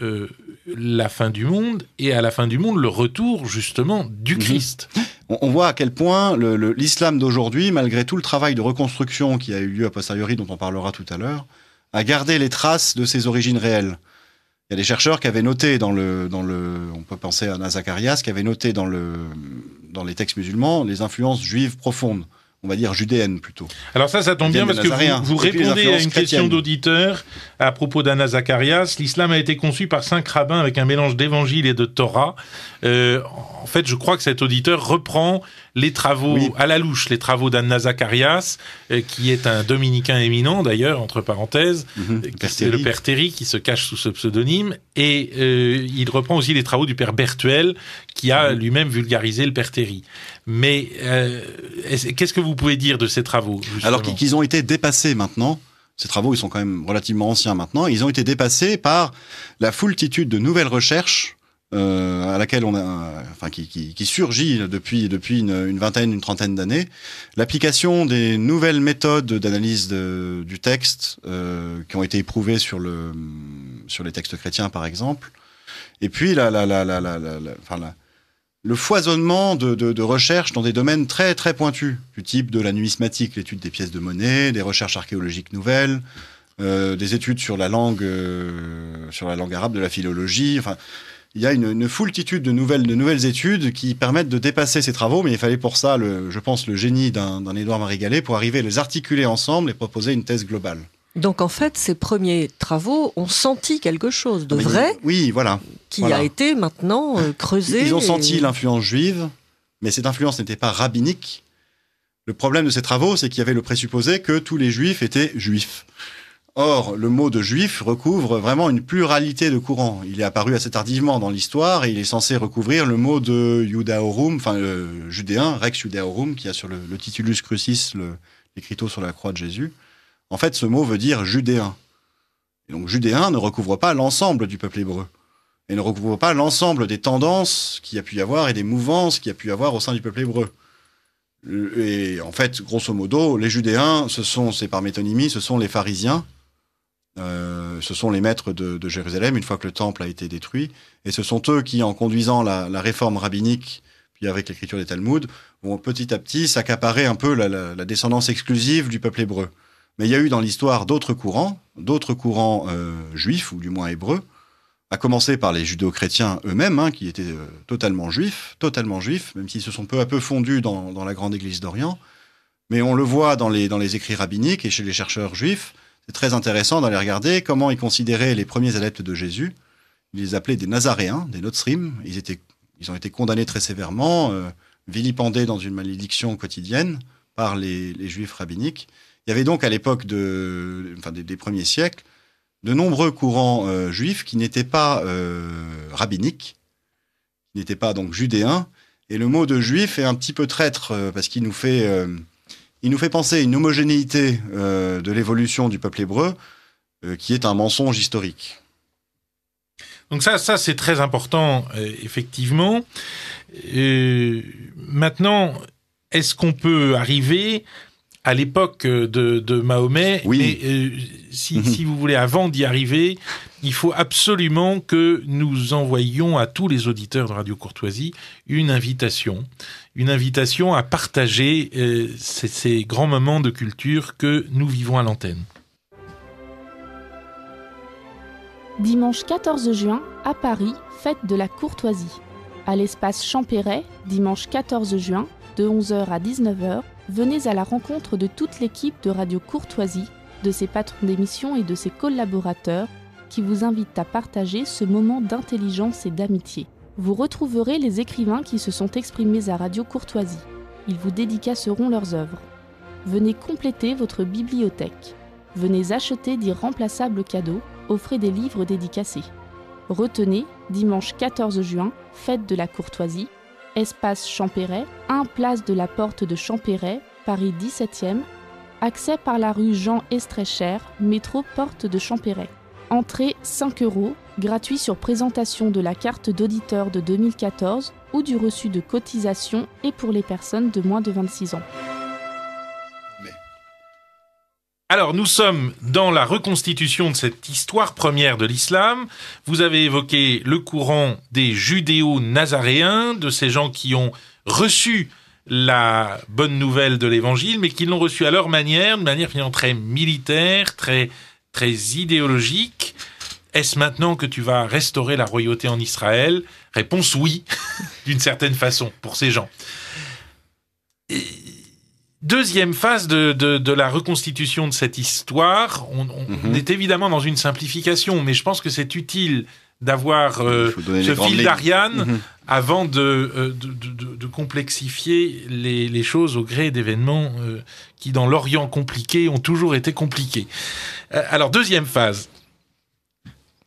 euh, la fin du monde et à la fin du monde le retour justement du mhm. Christ. On, voit à quel point l'islam d'aujourd'hui, malgré tout le travail de reconstruction qui a eu lieu a posteriori, dont on parlera tout à l'heure, a gardé les traces de ses origines réelles. Il y a des chercheurs qui avaient noté dans le, dans le on peut penser à Nazakarias, qui avait noté dans le, dans les textes musulmans, les influences juives profondes on va dire judéennes plutôt. Alors ça, ça tombe bien parce que vous, répondez à une question d'auditeur à propos d'Anna Zacharias. L'islam a été conçu par cinq rabbins avec un mélange d'évangile et de Torah. Euh, en fait, je crois que cet auditeur reprend les travaux à la louche, les travaux d'Anna Zacharias, euh, qui est un dominicain éminent d'ailleurs, entre parenthèses, c'est mhm. euh, le père Terry qui se cache sous ce pseudonyme, et il reprend aussi les travaux du père Bertuel, qui a lui-même vulgarisé le Perteri. Mais euh, qu'est-ce que vous pouvez dire de ces travaux Alors qu'ils ont été dépassés maintenant. Ces travaux, ils sont quand même relativement anciens maintenant. Ils ont été dépassés par la foultitude de nouvelles recherches euh, à laquelle on a, enfin, qui, surgit depuis depuis une, vingtaine, une trentaine d'années. L'application des nouvelles méthodes d'analyse du texte euh, qui ont été éprouvées sur le sur les textes chrétiens, par exemple. Et puis la la la la la, la, la le foisonnement de, recherches dans des domaines très très pointus, du type de la numismatique, l'étude des pièces de monnaie, des recherches archéologiques nouvelles, euh, des études sur la langue euh, sur la langue arabe, de la philologie. Enfin, il y a une, foultitude de nouvelles de nouvelles études qui permettent de dépasser ces travaux, mais il fallait pour ça, le, je pense, le génie d'un Édouard Marie pour arriver à les articuler ensemble et proposer une thèse globale. Donc en fait, ces premiers travaux ont senti quelque chose de ah, vrai. Oui, voilà. Qui a été maintenant euh, creusé. Ils, ont senti l'influence juive, mais cette influence n'était pas rabbinique. Le problème de ces travaux, c'est qu'il y avait le présupposé que tous les juifs étaient juifs. Or, le mot de juif recouvre vraiment une pluralité de courants. Il est apparu assez tardivement dans l'histoire et il est censé recouvrir le mot de Judaorum, enfin euh, judéen, Rex Judaorum, qui a sur le, titulus crucis l'écriteau sur la croix de Jésus. En fait, ce mot veut dire judéen. Et donc judéen ne recouvre pas l'ensemble du peuple hébreu et ne recouvre pas l'ensemble des tendances qui a pu y avoir et des mouvances qui a pu y avoir au sein du peuple hébreu. Et en fait, grosso modo, les Judéens, ce sont, c'est par métonymie, ce sont les pharisiens, euh, ce sont les maîtres de, Jérusalem une fois que le temple a été détruit, et ce sont eux qui, en conduisant la, réforme rabbinique, puis avec l'écriture des Talmuds, vont petit à petit s'accaparer un peu la descendance exclusive du peuple hébreu. Mais il y a eu dans l'histoire d'autres courants, d'autres courants euh, juifs, ou du moins hébreux, à commencer par les judéo-chrétiens eux-mêmes, hein, qui étaient euh, totalement juifs, totalement juifs, même s'ils se sont peu à peu fondus dans, la grande église d'Orient. Mais on le voit dans les, écrits rabbiniques et chez les chercheurs juifs, c'est très intéressant d'aller regarder comment ils considéraient les premiers adeptes de Jésus. Ils les appelaient des Nazaréens, des Notrim. Ils, ont été condamnés très sévèrement, euh, vilipendés dans une malédiction quotidienne par les juifs rabbiniques. Il y avait donc à l'époque de, des, premiers siècles de nombreux courants euh, juifs qui n'étaient pas euh, rabbiniques, qui n'étaient pas donc judéens. Et le mot de juif est un petit peu traître euh, parce qu'il nous fait, nous fait penser une homogénéité de l'évolution du peuple hébreu qui est un mensonge historique. Donc ça, ça c'est très important, effectivement. maintenant, est-ce qu'on peut arriver à l'époque euh, de, Mahomet. Mais euh, mhm. si, vous voulez, avant d'y arriver, il faut absolument que nous envoyions à tous les auditeurs de Radio Courtoisie une invitation, une invitation à partager euh, ces, ces grands moments de culture que nous vivons à l'antenne. Dimanche 14 juin, à Paris, fête de la courtoisie. À l'espace Champéret, dimanche 14 juin, de 11h à 19h, venez à la rencontre de toute l'équipe de Radio Courtoisie, de ses patrons d'émission et de ses collaborateurs qui vous invitent à partager ce moment d'intelligence et d'amitié. Vous retrouverez les écrivains qui se sont exprimés à Radio Courtoisie. Ils vous dédicaceront leurs œuvres. Venez compléter votre bibliothèque. Venez acheter d'irremplaçables cadeaux, offrez des livres dédicacés. Retenez, dimanche 14 juin, fête de la courtoisie, Espace Champéret, 1 place de la Porte de Champéret, Paris 17e, accès par la rue Jean Estrécher, métro Porte de Champéret. Entrée 5 euros, gratuit sur présentation de la carte d'auditeur de 2014 ou du reçu de cotisation et pour les personnes de moins de 26 ans. Alors, nous sommes dans la reconstitution de cette histoire première de l'islam. Vous avez évoqué le courant des judéo-nazaréens, de ces gens qui ont reçu la bonne nouvelle de l'évangile, mais qui l'ont reçu à leur manière, de manière très militaire, très, très idéologique. Est-ce maintenant que tu vas restaurer la royauté en Israël Réponse oui, d'une certaine façon, pour ces gens. Deuxième phase de, la reconstitution de cette histoire, mhm. on, est évidemment dans une simplification, mais je pense que c'est utile d'avoir euh, ce fil d'Ariane mhm. avant euh, de, de, complexifier les, choses au gré d'événements euh, qui, dans l'Orient compliqué, ont toujours été compliqués. alors, deuxième phase.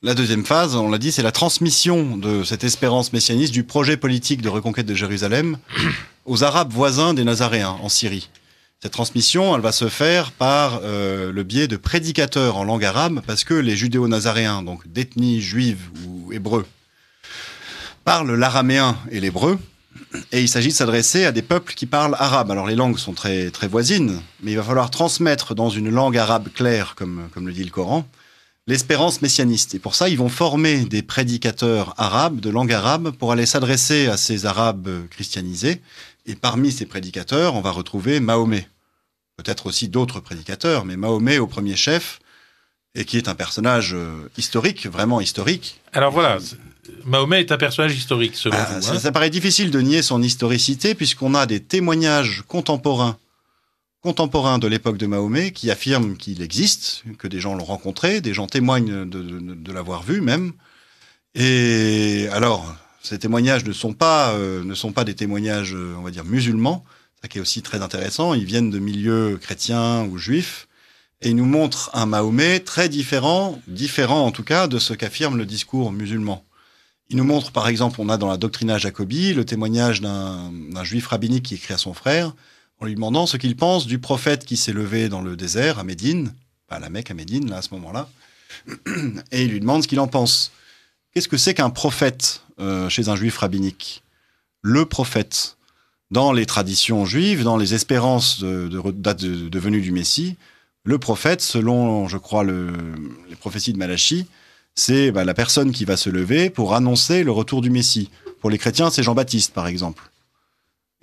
La deuxième phase, on l'a dit, c'est la transmission de cette espérance messianiste du projet politique de reconquête de Jérusalem aux Arabes voisins des Nazaréens en Syrie. Cette transmission, elle va se faire par euh, le biais de prédicateurs en langue arabe, parce que les judéo-nazaréens, donc d'ethnie juive ou hébreu, parlent l'araméen et l'hébreu, et il s'agit de s'adresser à des peuples qui parlent arabe. Alors les langues sont très, très voisines, mais il va falloir transmettre dans une langue arabe claire, comme, comme le dit le Coran, l'espérance messianiste. Et pour ça, ils vont former des prédicateurs arabes, de langue arabe, pour aller s'adresser à ces arabes christianisés et parmi ces prédicateurs, on va retrouver Mahomet. Peut-être aussi d'autres prédicateurs, mais Mahomet au premier chef, et qui est un personnage euh, historique, vraiment historique. Alors voilà, Mahomet est un personnage historique, selon ah, hein. Ça, paraît difficile de nier son historicité, puisqu'on a des témoignages contemporains contemporains de l'époque de Mahomet qui affirment qu'il existe, que des gens l'ont rencontré, des gens témoignent de l'avoir vu même. Et alors, ces témoignages ne sont pas, euh, ne sont pas des témoignages, euh, on va dire, musulmans, ça qui est aussi très intéressant. Ils viennent de milieux chrétiens ou juifs, et ils nous montrent un Mahomet très différent, différent en tout cas, de ce qu'affirme le discours musulman. Ils nous montrent, par exemple, on a dans la doctrina Jacobi le témoignage d'un juif rabbinique qui écrit à son frère en lui demandant ce qu'il pense du prophète qui s'est levé dans le désert à Médine, pas à la Mecque, à Médine, à ce moment-là, et il lui demande ce qu'il en pense. Qu'est-ce que c'est qu'un prophète euh, chez un juif rabbinique. Le prophète, dans les traditions juives, dans les espérances de, de, de, venue du Messie, le prophète, selon, je crois, les prophéties de Malachie, c'est bah, la personne qui va se lever pour annoncer le retour du Messie. Pour les chrétiens, c'est Jean-Baptiste, par exemple.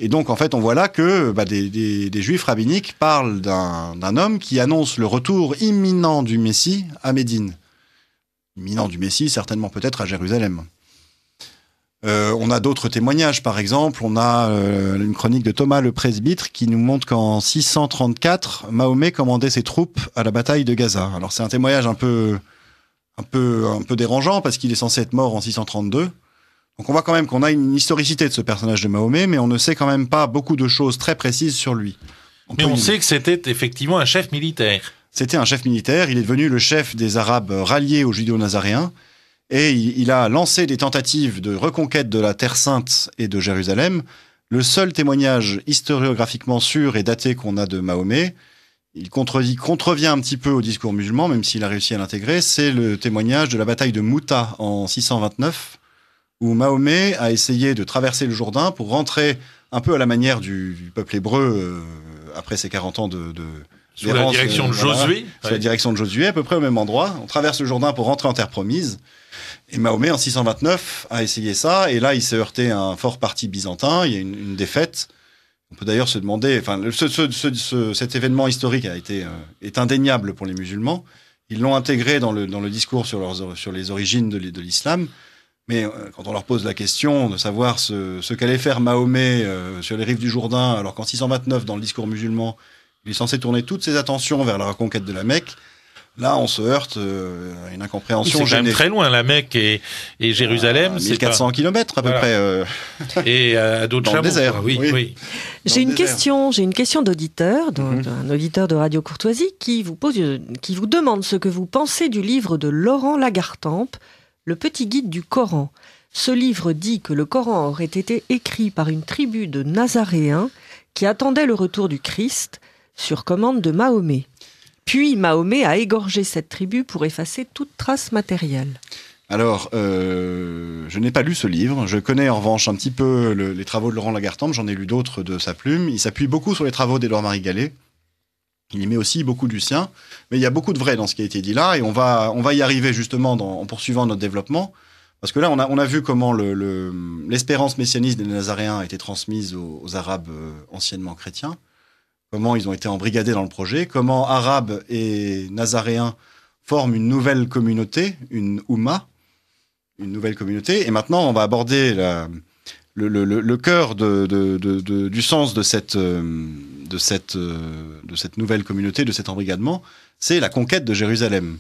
Et donc, en fait, on voit là que bah, des, des, juifs rabbiniques parlent d'un homme qui annonce le retour imminent du Messie à Médine. Imminent du Messie, certainement peut-être à Jérusalem. Euh, on a d'autres témoignages, par exemple, on a euh, une chronique de Thomas le presbytre qui nous montre qu'en 634, Mahomet commandait ses troupes à la bataille de Gaza. Alors c'est un témoignage un peu, dérangeant parce qu'il est censé être mort en 632. Donc on voit quand même qu'on a une historicité de ce personnage de Mahomet, mais on ne sait quand même pas beaucoup de choses très précises sur lui. mais on sait que c'était effectivement un chef militaire. C'était un chef militaire, il est devenu le chef des Arabes ralliés aux Judéo-Nazaréens. Et il, a lancé des tentatives de reconquête de la Terre sainte et de Jérusalem. Le seul témoignage historiographiquement sûr et daté qu'on a de Mahomet, il contrevient un petit peu au discours musulman, même s'il a réussi à l'intégrer, c'est le témoignage de la bataille de Mouta en 629, où Mahomet a essayé de traverser le Jourdain pour rentrer un peu à la manière du, peuple hébreu euh, après ses 40 ans de... de sous la direction de euh, Josué Sous la direction de Josué, à peu près au même endroit. On traverse le Jourdain pour rentrer en terre promise. Et Mahomet, en 629, a essayé ça, et là, il s'est heurté à un fort parti byzantin, il y a une, une défaite. On peut d'ailleurs se demander, enfin, cet événement historique a été, euh, est indéniable pour les musulmans. Ils l'ont intégré dans le, discours sur, sur les origines de, l'islam. Mais euh, quand on leur pose la question de savoir ce, qu'allait faire Mahomet euh, sur les rives du Jourdain, alors qu'en 629, dans le discours musulman, il est censé tourner toutes ses attentions vers la reconquête de la Mecque, Là, on se heurte euh, à une incompréhension. J'aime très loin, la Mecque et, ah, Jérusalem. c'est 400 km à peu près. Euh, et euh, à d'autres Dans désert. Oui, J'ai une question, j'ai une question d'auditeur, mhm. d'un auditeur de Radio Courtoisie qui vous pose, qui vous demande ce que vous pensez du livre de Laurent Lagartempe, Le Petit Guide du Coran. Ce livre dit que le Coran aurait été écrit par une tribu de Nazaréens qui attendait le retour du Christ sur commande de Mahomet. Puis Mahomet a égorgé cette tribu pour effacer toute trace matérielle. Alors, euh, je n'ai pas lu ce livre. Je connais en revanche un petit peu les travaux de Laurent Lagartempe. J'en ai lu d'autres de sa plume. Il s'appuie beaucoup sur les travaux d'Édouard-Marie Gallet. Il y met aussi beaucoup du sien. Mais il y a beaucoup de vrai dans ce qui a été dit là. Et on va, on va y arriver justement en poursuivant notre développement. Parce que là, on a, on a vu comment l'espérance messianiste des Nazaréens a été transmise aux Arabes euh, anciennement chrétiens comment ils ont été embrigadés dans le projet, comment Arabes et Nazaréens forment une nouvelle communauté, une ouma une nouvelle communauté. Et maintenant, on va aborder le, cœur du sens euh, euh, de cette, nouvelle communauté, de cet embrigadement, c'est la conquête de Jérusalem.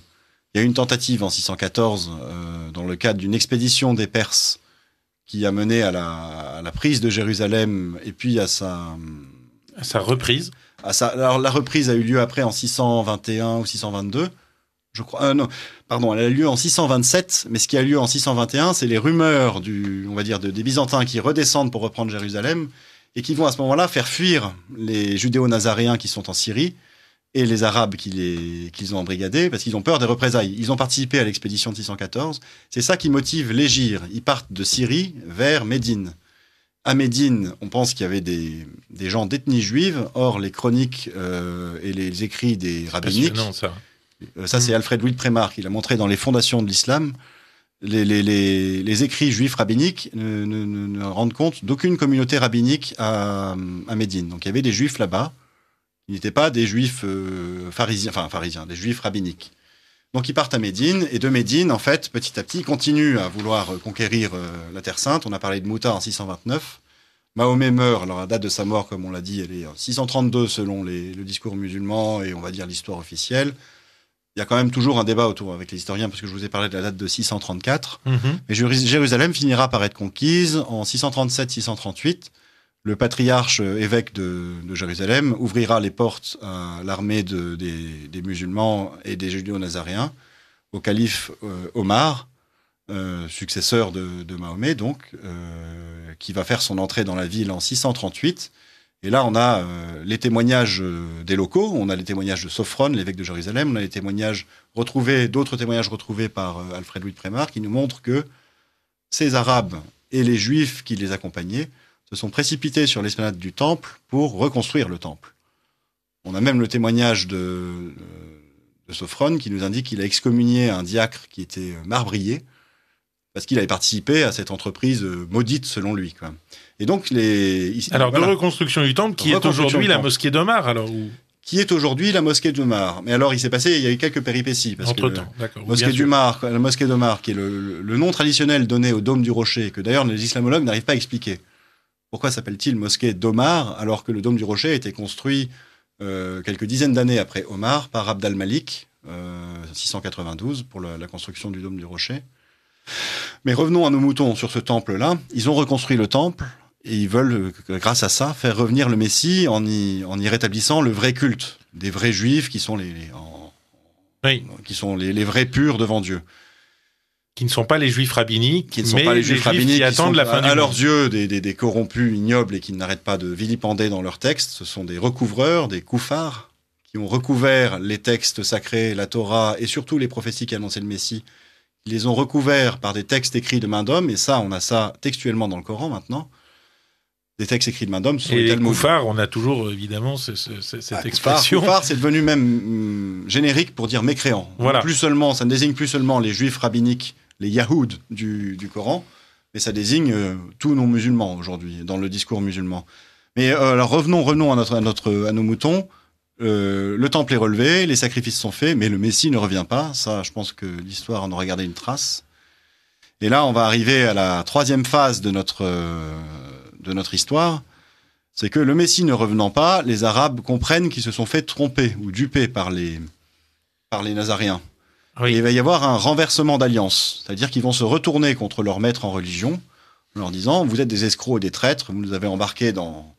Il y a eu une tentative en 614 euh, dans le cadre d'une expédition des Perses qui a mené à la, prise de Jérusalem et puis à sa, à sa reprise. Ah, alors la reprise a eu lieu après en 621 ou 622. Je crois, euh, non, pardon, elle a lieu en 627, mais ce qui a lieu en 621, c'est les rumeurs du, on va dire, des Byzantins qui redescendent pour reprendre Jérusalem et qui vont à ce moment-là faire fuir les judéo-nazaréens qui sont en Syrie et les Arabes qui les, ont embrigadés parce qu'ils ont peur des représailles. Ils ont participé à l'expédition de 614. C'est ça qui motive l'Égir. Ils partent de Syrie vers Médine à Médine, on pense qu'il y avait des, gens d'ethnie juive. Or, les chroniques euh, et les écrits des rabbiniques. Euh, ça. c'est mm. Alfred Louis Prémar qui l'a montré dans Les Fondations de l'Islam. Les, écrits juifs rabbiniques ne, rendent compte d'aucune communauté rabbinique à, Médine. Donc, il y avait des juifs là-bas. Ils n'étaient pas des juifs euh, pharisiens, enfin pharisiens, des juifs rabbiniques. Donc ils partent à Médine, et de Médine, en fait, petit à petit, ils continuent à vouloir euh, conquérir euh, la Terre Sainte. On a parlé de Mouta en 629. Mahomet meurt, alors la date de sa mort, comme on l'a dit, elle est 632 euh, selon les, le discours musulman et on va dire l'histoire officielle. Il y a quand même toujours un débat autour avec les historiens, parce que je vous ai parlé de la date de 634. Mhm. Mais Jérusalem finira par être conquise en 637-638 le patriarche euh, évêque de, Jérusalem ouvrira les portes à l'armée des, musulmans et des judéo-nazaréens au calife euh, Omar, euh, successeur de, Mahomet, donc, qui va faire son entrée dans la ville en 638. Et là, on a les témoignages des locaux, on a les témoignages de Sophron, l'évêque de Jérusalem, on a les témoignages retrouvés, d'autres témoignages retrouvés par Alfred Louis de qui nous montrent que ces Arabes et les Juifs qui les accompagnaient se sont précipités sur l'esplanade du temple pour reconstruire le temple. On a même le témoignage de, euh, Sophron qui nous indique qu'il a excommunié un diacre qui était euh, marbrier parce qu'il avait participé à cette entreprise euh, maudite selon lui. Et donc les alors la de reconstruction du temple qui est aujourd'hui la mosquée d'Omar alors qui est aujourd'hui la mosquée d'Omar. Mais alors il s'est passé il y a eu quelques péripéties parce Entre temps, d'accord. la mosquée d'Omar qui est le, nom traditionnel donné au dôme du rocher que d'ailleurs les islamologues n'arrivent pas à expliquer. Pourquoi s'appelle-t-il mosquée d'Omar alors que le dôme du Rocher a été construit euh, quelques dizaines d'années après Omar par Abd al-Malik, 692 pour la, construction du dôme du Rocher Mais revenons à nos moutons sur ce temple-là. Ils ont reconstruit le temple et ils veulent, euh, grâce à ça, faire revenir le Messie en y, rétablissant le vrai culte des vrais juifs qui sont les, qui sont les, vrais purs devant Dieu qui ne sont pas les juifs rabbiniques, qui ne sont mais pas les juifs, qui, attendent la fin à, du à leurs yeux des, des, des, corrompus ignobles et qui n'arrêtent pas de vilipender dans leurs textes. Ce sont des recouvreurs, des couffards, qui ont recouvert les textes sacrés, la Torah et surtout les prophéties qui annonçaient le Messie. Ils les ont recouverts par des textes écrits de main d'homme, et ça, on a ça textuellement dans le Coran maintenant des textes écrits de main d'homme et les koufars, on a toujours évidemment ce, cette ah, expression. c'est devenu même hum, générique pour dire mécréant. Voilà. plus seulement, ça ne désigne plus seulement les juifs rabbiniques les Yahoud du, Coran, mais ça désigne tous euh, tout non-musulman aujourd'hui dans le discours musulman. Mais euh, alors revenons, revenons à, notre, à, notre, à nos moutons. Euh, le temple est relevé, les sacrifices sont faits, mais le Messie ne revient pas. Ça, je pense que l'histoire en aura gardé une trace. Et là, on va arriver à la troisième phase de notre, de notre histoire. C'est que le Messie ne revenant pas, les Arabes comprennent qu'ils se sont fait tromper ou duper par les, par les Nazaréens il va y avoir un renversement d'alliance, c'est-à-dire qu'ils vont se retourner contre leur maître en religion, en leur disant Vous êtes des escrocs et des traîtres, vous nous avez embarqués dans,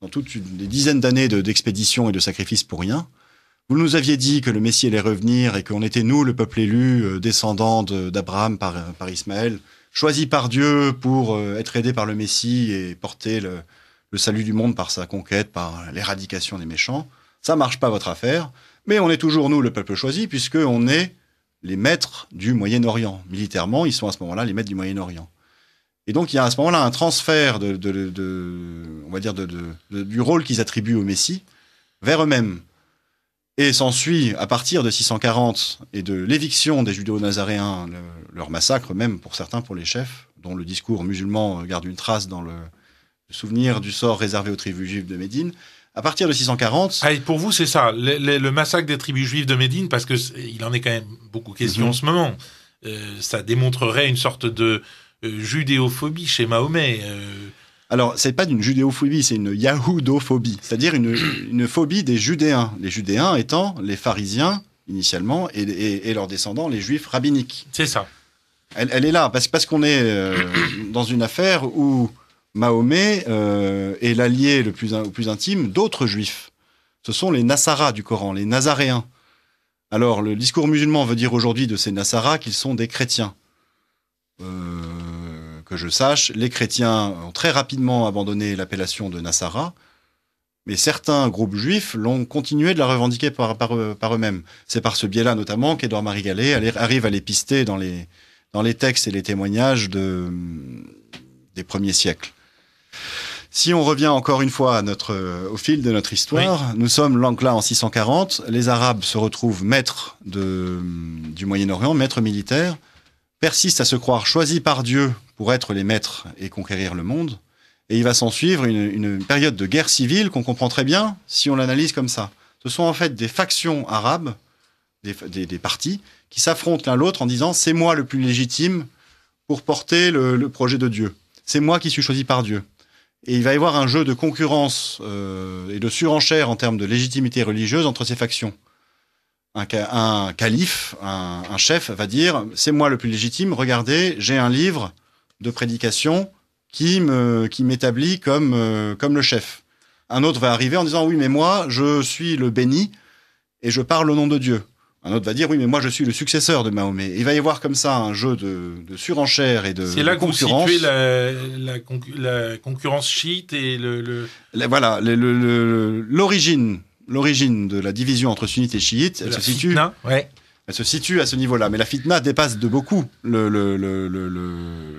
dans toutes une, des dizaines d'années d'expéditions et de sacrifices pour rien. Vous nous aviez dit que le Messie allait revenir et qu'on était, nous, le peuple élu, euh, descendant d'Abraham par, euh, par Ismaël, choisi par Dieu pour euh, être aidé par le Messie et porter le, le salut du monde par sa conquête, par l'éradication des méchants. Ça marche pas votre affaire, mais on est toujours, nous, le peuple choisi, puisque on est les maîtres du Moyen-Orient. Militairement, ils sont à ce moment-là les maîtres du Moyen-Orient. Et donc, il y a à ce moment-là un transfert de, on va dire du rôle qu'ils attribuent au Messie vers eux-mêmes. Et s'ensuit, à partir de 640 et de l'éviction des judéo-nazaréens, leur massacre même pour certains, pour les chefs, dont le discours musulman garde une trace dans le souvenir du sort réservé aux tribus juives de Médine, à partir de 640. Ah, pour vous, c'est ça, le, massacre des tribus juives de Médine, parce que il en est quand même beaucoup question mm-hmm. en ce moment. Euh, ça démontrerait une sorte de euh, judéophobie chez Mahomet. Alors, euh. Alors, c'est pas d'une judéophobie, c'est une yahoudophobie, c'est-à-dire une, une, phobie des judéens. Les judéens étant les pharisiens, initialement, et, leurs descendants, les juifs rabbiniques. C'est ça. Elle, elle, est là, parce, parce qu'on est dans une affaire où Mahomet euh, est l'allié le plus, plus intime d'autres juifs. Ce sont les Nassara du Coran, les Nazaréens. Alors, le discours musulman veut dire aujourd'hui de ces Nassara qu'ils sont des chrétiens. Euh, que je sache, les chrétiens ont très rapidement abandonné l'appellation de Nassara, mais certains groupes juifs l'ont continué de la revendiquer par, eux-mêmes. C'est par ce biais-là notamment qu'Edouard Marie Gallet arrive à les pister dans les, dans les textes et les témoignages des premiers siècles. Si on revient encore une fois à euh, au fil de notre histoire, nous sommes l'Ancla en 640, les Arabes se retrouvent maîtres euh, du Moyen-Orient, maîtres militaires, persistent à se croire choisis par Dieu pour être les maîtres et conquérir le monde, et il va s'en suivre une, période de guerre civile qu'on comprend très bien si on l'analyse comme ça. Ce sont en fait des factions arabes, des, partis, qui s'affrontent l'un l'autre en disant c'est moi le plus légitime pour porter le projet de Dieu. C'est moi qui suis choisi par Dieu. Et il va y avoir un jeu de concurrence euh, et de surenchère en termes de légitimité religieuse entre ces factions. Un, calife, un, chef va dire, c'est moi le plus légitime, regardez, j'ai un livre de prédication qui m'établit qui comme, euh, comme le chef. Un autre va arriver en disant, oui, mais moi, je suis le béni et je parle au nom de Dieu. Un autre va dire, oui, mais moi je suis le successeur de Mahomet. il va y avoir comme ça un jeu de, de surenchère et de C'est là concurrence. C'est la, la, la, concurrence chiite et le... le... voilà, l'origine l'origine de la division entre sunnites et chiites, elle se, situe, fitna, ouais. elle se situe à ce niveau-là. Mais la fitna dépasse de beaucoup le,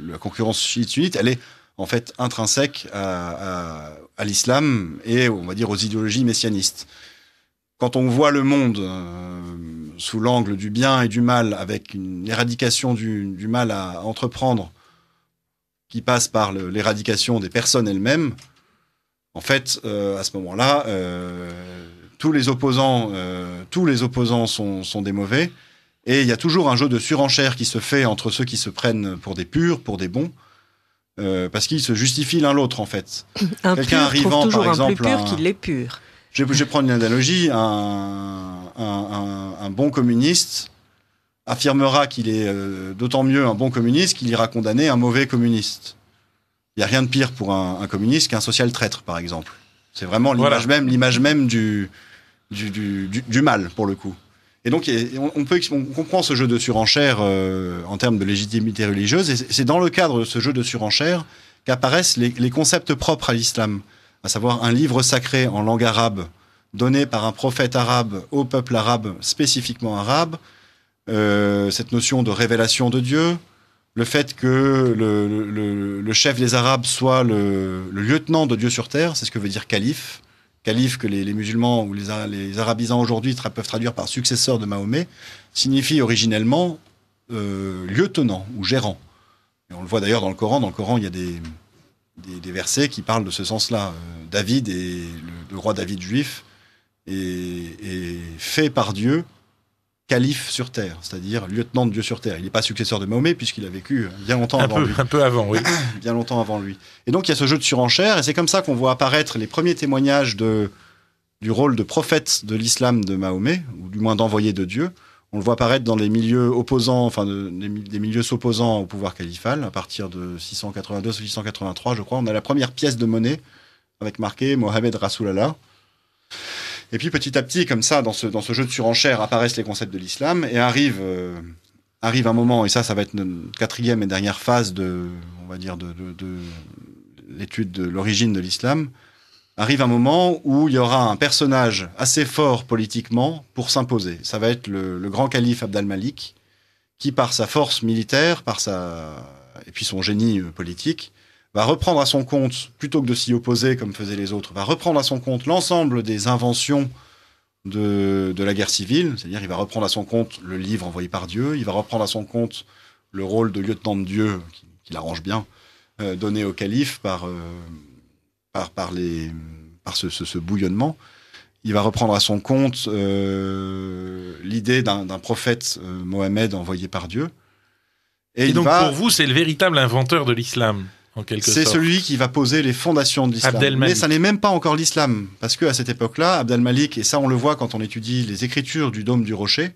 la concurrence chiite-sunnite. Elle est en fait intrinsèque à, l'islam et on va dire aux idéologies messianistes. Quand on voit le monde... Euh, sous l'angle du bien et du mal, avec une éradication du, mal à entreprendre qui passe par l'éradication des personnes elles-mêmes, en fait, euh, à ce moment-là, euh, tous les opposants, euh, tous les opposants sont, des mauvais, et il y a toujours un jeu de surenchère qui se fait entre ceux qui se prennent pour des purs, pour des bons, parce qu'ils se justifient l'un l'autre en fait. Quelqu'un arrivant, par exemple, un plus pur qu'il est pur. Je vais, prendre une analogie. Un, un, bon communiste affirmera qu'il est euh, d'autant mieux un bon communiste qu'il ira condamner un mauvais communiste. Il n'y a rien de pire pour un, communiste qu'un social traître, par exemple. C'est vraiment l'image même, l'image même du du, mal, pour le coup. Et donc, on, peut, comprend ce jeu de surenchère euh, en termes de légitimité religieuse, et c'est dans le cadre de ce jeu de surenchère qu'apparaissent les, concepts propres à l'islam, à savoir un livre sacré en langue arabe donnée par un prophète arabe au peuple arabe, spécifiquement arabe, euh, cette notion de révélation de Dieu, le fait que le, chef des Arabes soit le, lieutenant de Dieu sur terre, c'est ce que veut dire calife. Calife que les, musulmans ou les, les arabisans aujourd'hui peuvent traduire par successeur de Mahomet, signifie originellement euh, lieutenant ou gérant. Et on le voit d'ailleurs dans le Coran. Dans le Coran, il y a des, versets qui parlent de ce sens-là. Euh, David et le, roi David juif et, fait par Dieu calife sur terre, c'est-à-dire lieutenant de Dieu sur terre. Il n'est pas successeur de Mahomet puisqu'il a vécu bien longtemps avant lui. Un peu avant, oui. bien longtemps avant lui. Et donc il y a ce jeu de surenchère et c'est comme ça qu'on voit apparaître les premiers témoignages de, du rôle de prophète de l'islam de Mahomet, ou du moins d'envoyé de Dieu. On le voit apparaître dans les milieux opposants, enfin des, milieux s'opposant au pouvoir califal à partir de 682 683, je crois. On a la première pièce de monnaie avec marqué Mohamed Allah ». Et puis petit à petit, comme ça, dans ce, jeu de surenchère, apparaissent les concepts de l'islam et euh, arrive, un moment, et ça, ça va être notre quatrième et dernière phase de, on va dire, de, l'étude de l'origine de l'islam, arrive un moment où il y aura un personnage assez fort politiquement pour s'imposer. Ça va être le, le grand calife Abd al-Malik, qui par sa force militaire, par sa et puis son génie euh, politique, va reprendre à son compte, plutôt que de s'y opposer comme faisaient les autres, va reprendre à son compte l'ensemble des inventions de, la guerre civile, c'est-à-dire il va reprendre à son compte le livre envoyé par Dieu, il va reprendre à son compte le rôle de lieutenant de Dieu, qui, arrange l'arrange bien, euh, donné au calife par, euh, par, par ce, bouillonnement. Il va reprendre à son compte euh, l'idée d'un prophète Mohammed envoyé par Dieu. Et, donc pour vous, c'est le véritable inventeur de l'islam c'est celui qui va poser les fondations de l'islam. Mais ça n'est même pas encore l'islam, parce que à cette époque-là, al Malik, et ça on le voit quand on étudie les écritures du Dôme du Rocher,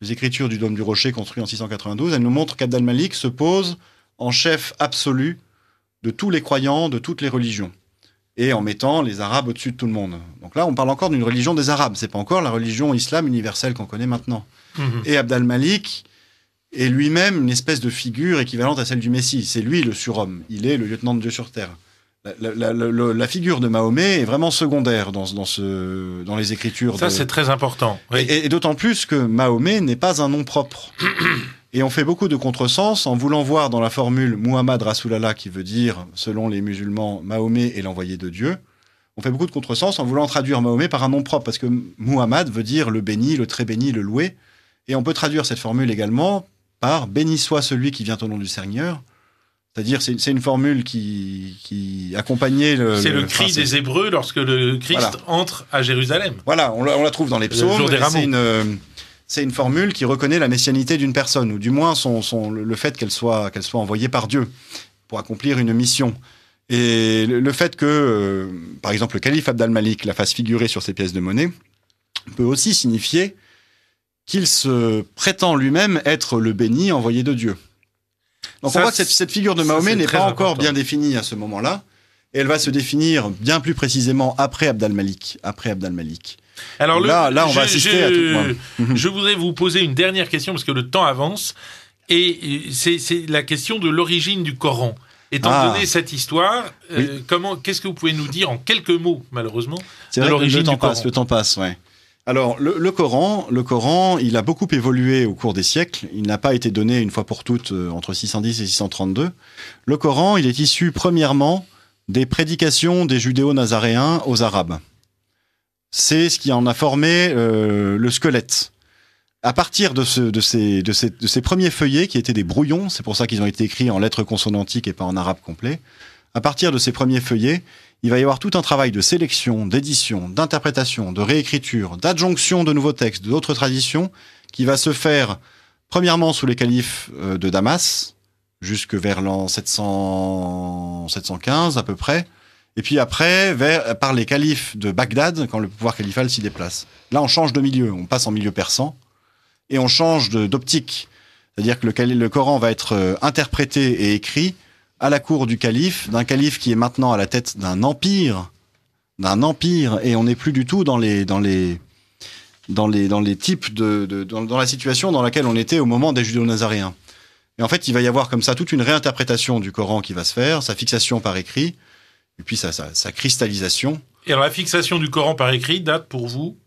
les écritures du Dôme du Rocher construit en 692, elles nous montrent qu'Abd al Malik se pose en chef absolu de tous les croyants, de toutes les religions, et en mettant les Arabes au-dessus de tout le monde. Donc là, on parle encore d'une religion des Arabes, c'est pas encore la religion islam universelle qu'on connaît maintenant. Mhm. Et Et al Malik est lui-même une espèce de figure équivalente à celle du Messie. C'est lui le surhomme. Il est le lieutenant de Dieu sur terre. La, figure de Mahomet est vraiment secondaire dans, ce, dans les écritures. Ça, c'est très important. Et, et d'autant plus que Mahomet n'est pas un nom propre. et on fait beaucoup de contresens en voulant voir dans la formule Muhammad Rasulallah, qui veut dire, selon les musulmans, Mahomet est l'envoyé de Dieu. On fait beaucoup de contresens en voulant traduire Mahomet par un nom propre, parce que Muhammad veut dire le béni, le très béni, le loué. Et on peut traduire cette formule également par Béni soit celui qui vient au nom du Seigneur. C'est-à-dire, c'est une, formule qui, accompagnait le. C'est le, cri des Hébreux lorsque le Christ entre à Jérusalem. Voilà, on la, trouve dans les psaumes. Euh, c'est une, formule qui reconnaît la messianité d'une personne, ou du moins le fait qu'elle soit, envoyée par Dieu pour accomplir une mission. Et le fait que, euh, par exemple, le calife Abd al-Malik la fasse figurer sur ses pièces de monnaie peut aussi signifier qu'il se prétend lui-même être le béni envoyé de Dieu. Donc on voit que cette, figure de Mahomet n'est pas encore bien définie à ce moment-là, et elle va se définir bien plus précisément après Abd al-Malik. Après Abd al-Malik. Alors là, là, on va assister à tout. Mhm. Je voudrais vous poser une dernière question parce que le temps avance, et c'est la question de l'origine du Coran. Étant ah. donné cette histoire, euh, comment, qu'est-ce que vous pouvez nous dire en quelques mots, malheureusement, de l'origine du passe, Coran Le temps passe, ouais. Alors, le, Coran, le Coran, il a beaucoup évolué au cours des siècles. Il n'a pas été donné une fois pour toutes euh, entre 610 et 632. Le Coran, il est issu premièrement des prédications des judéo-nazaréens aux Arabes. C'est ce qui en a formé euh, le squelette. À partir de, de, ces, premiers feuillets, qui étaient des brouillons, c'est pour ça qu'ils ont été écrits en lettres consonantiques et pas en arabe complet, à partir de ces premiers feuillets, il va y avoir tout un travail de sélection, d'édition, d'interprétation, de réécriture, d'adjonction de nouveaux textes, d'autres traditions, qui va se faire premièrement sous les califes euh, de Damas, jusque vers l'an 715 à peu près, et puis après vers, par les califes de Bagdad quand le pouvoir califal s'y déplace. Là, on change de milieu, on passe en milieu persan, et on change d'optique. C'est-à-dire que le, le Coran va être euh, interprété et écrit à la cour du calife, d'un calife qui est maintenant à la tête d'un empire, d'un empire, et on n'est plus du tout dans les, dans les, dans dans les types de, dans, la situation dans laquelle on était au moment des judéo-nazaréens. Et en fait, il va y avoir comme ça toute une réinterprétation du Coran qui va se faire, sa fixation par écrit, et puis sa, sa cristallisation. Et alors, la fixation du Coran par écrit date pour vous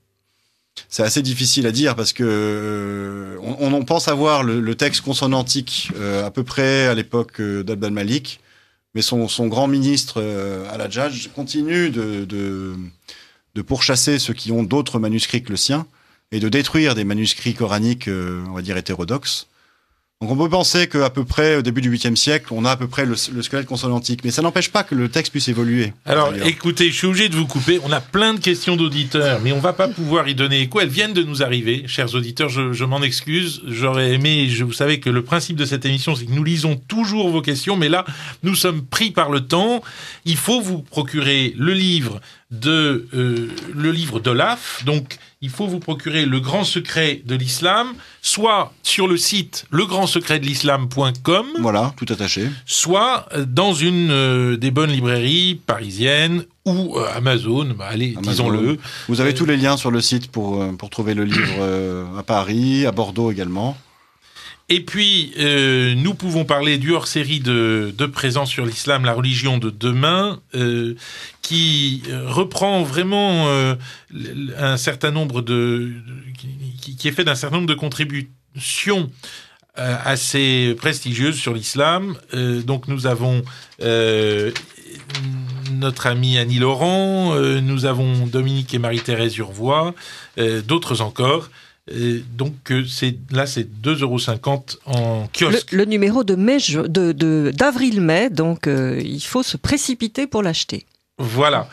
c'est assez difficile à dire parce que euh, on, pense avoir le, texte consonantique euh, à peu près à l'époque euh, d'Abd al-Malik, mais son, grand ministre Al-Hajjaj continue de, de, pourchasser ceux qui ont d'autres manuscrits que le sien et de détruire des manuscrits coraniques, on va dire hétérodoxes. Donc on peut penser qu'à peu près au début du 8e siècle, on a à peu près le, squelette consonantique, mais ça n'empêche pas que le texte puisse évoluer. Alors écoutez, je suis obligé de vous couper, on a plein de questions d'auditeurs, mais on ne va pas pouvoir y donner écho, elles viennent de nous arriver, chers auditeurs, je, m'en excuse, j'aurais aimé, vous savez que le principe de cette émission, c'est que nous lisons toujours vos questions, mais là, nous sommes pris par le temps, il faut vous procurer le livre de euh, le livre d'Olaf. Donc, il faut vous procurer Le Grand Secret de l'Islam, soit sur le site legrandsecretdelislam.com. Voilà, tout attaché. Soit euh, dans une euh, des bonnes librairies parisiennes ou Amazon, bah, allez, disons-le. Vous avez tous les liens sur le site pour trouver le livre à Paris, à Bordeaux également. Et puis, euh, nous pouvons parler du hors-série de, de sur l'islam, la religion de demain, euh, qui euh, reprend vraiment un certain nombre de... qui, qui est fait d'un certain nombre de contributions assez prestigieuses sur l'islam. donc nous avons notre ami Annie Laurent, nous avons Dominique et Marie-Thérèse Urvois, d'autres encore donc euh, c'est là c'est 2,50 euros en kiosque. Le, numéro de mai de d'avril-mai, donc euh, il faut se précipiter pour l'acheter. Voilà.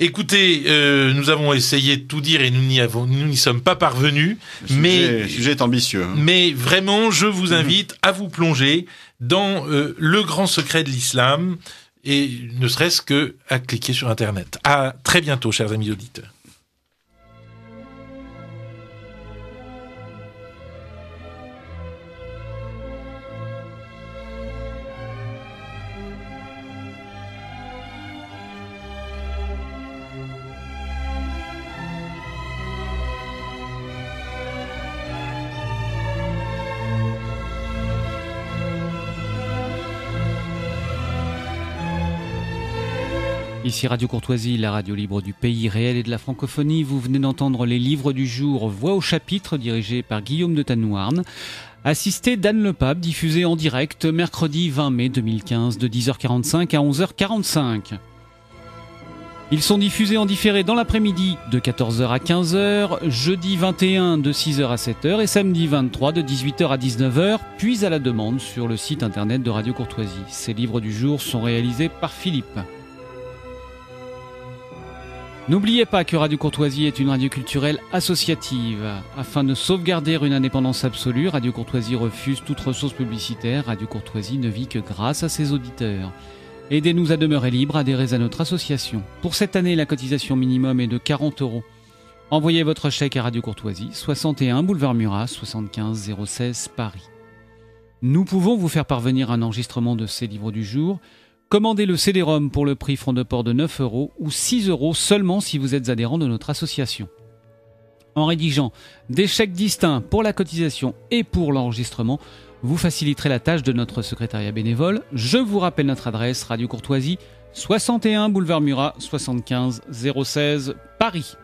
Écoutez, euh, nous avons essayé de tout dire et nous n'y nous n'y sommes pas parvenus. Le sujet, est ambitieux. Hein. Mais vraiment, je vous invite à vous plonger dans le grand secret de l'islam et ne serait-ce que à cliquer sur Internet. À très bientôt, chers amis auditeurs. Ici Radio Courtoisie, la radio libre du pays réel et de la francophonie. Vous venez d'entendre les livres du jour Voix au chapitre, dirigé par Guillaume de Tanouarn. Assisté d'Anne Le Pape, diffusé en direct mercredi 20 mai 2015 de 10h45 à 11h45. Ils sont diffusés en différé dans l'après-midi de 14h à 15h, jeudi 21 de 6h à 7h et samedi 23 de 18h à 19h, puis à la demande sur le site internet de Radio Courtoisie. Ces livres du jour sont réalisés par Philippe. N'oubliez pas que Radio Courtoisie est une radio culturelle associative. Afin de sauvegarder une indépendance absolue, Radio Courtoisie refuse toute ressource publicitaire. Radio Courtoisie ne vit que grâce à ses auditeurs. Aidez-nous à demeurer libre, adhérez à notre association. Pour cette année, la cotisation minimum est de 40 euros. Envoyez votre chèque à Radio Courtoisie, 61 boulevard Murat, 75 016 Paris. Nous pouvons vous faire parvenir un enregistrement de ces livres du jour Commandez le CD-ROM pour le prix Front de Port de 9 euros ou 6 euros seulement si vous êtes adhérent de notre association. En rédigeant des chèques distincts pour la cotisation et pour l'enregistrement, vous faciliterez la tâche de notre secrétariat bénévole. Je vous rappelle notre adresse Radio Courtoisie, 61 boulevard Murat, 75 016 Paris.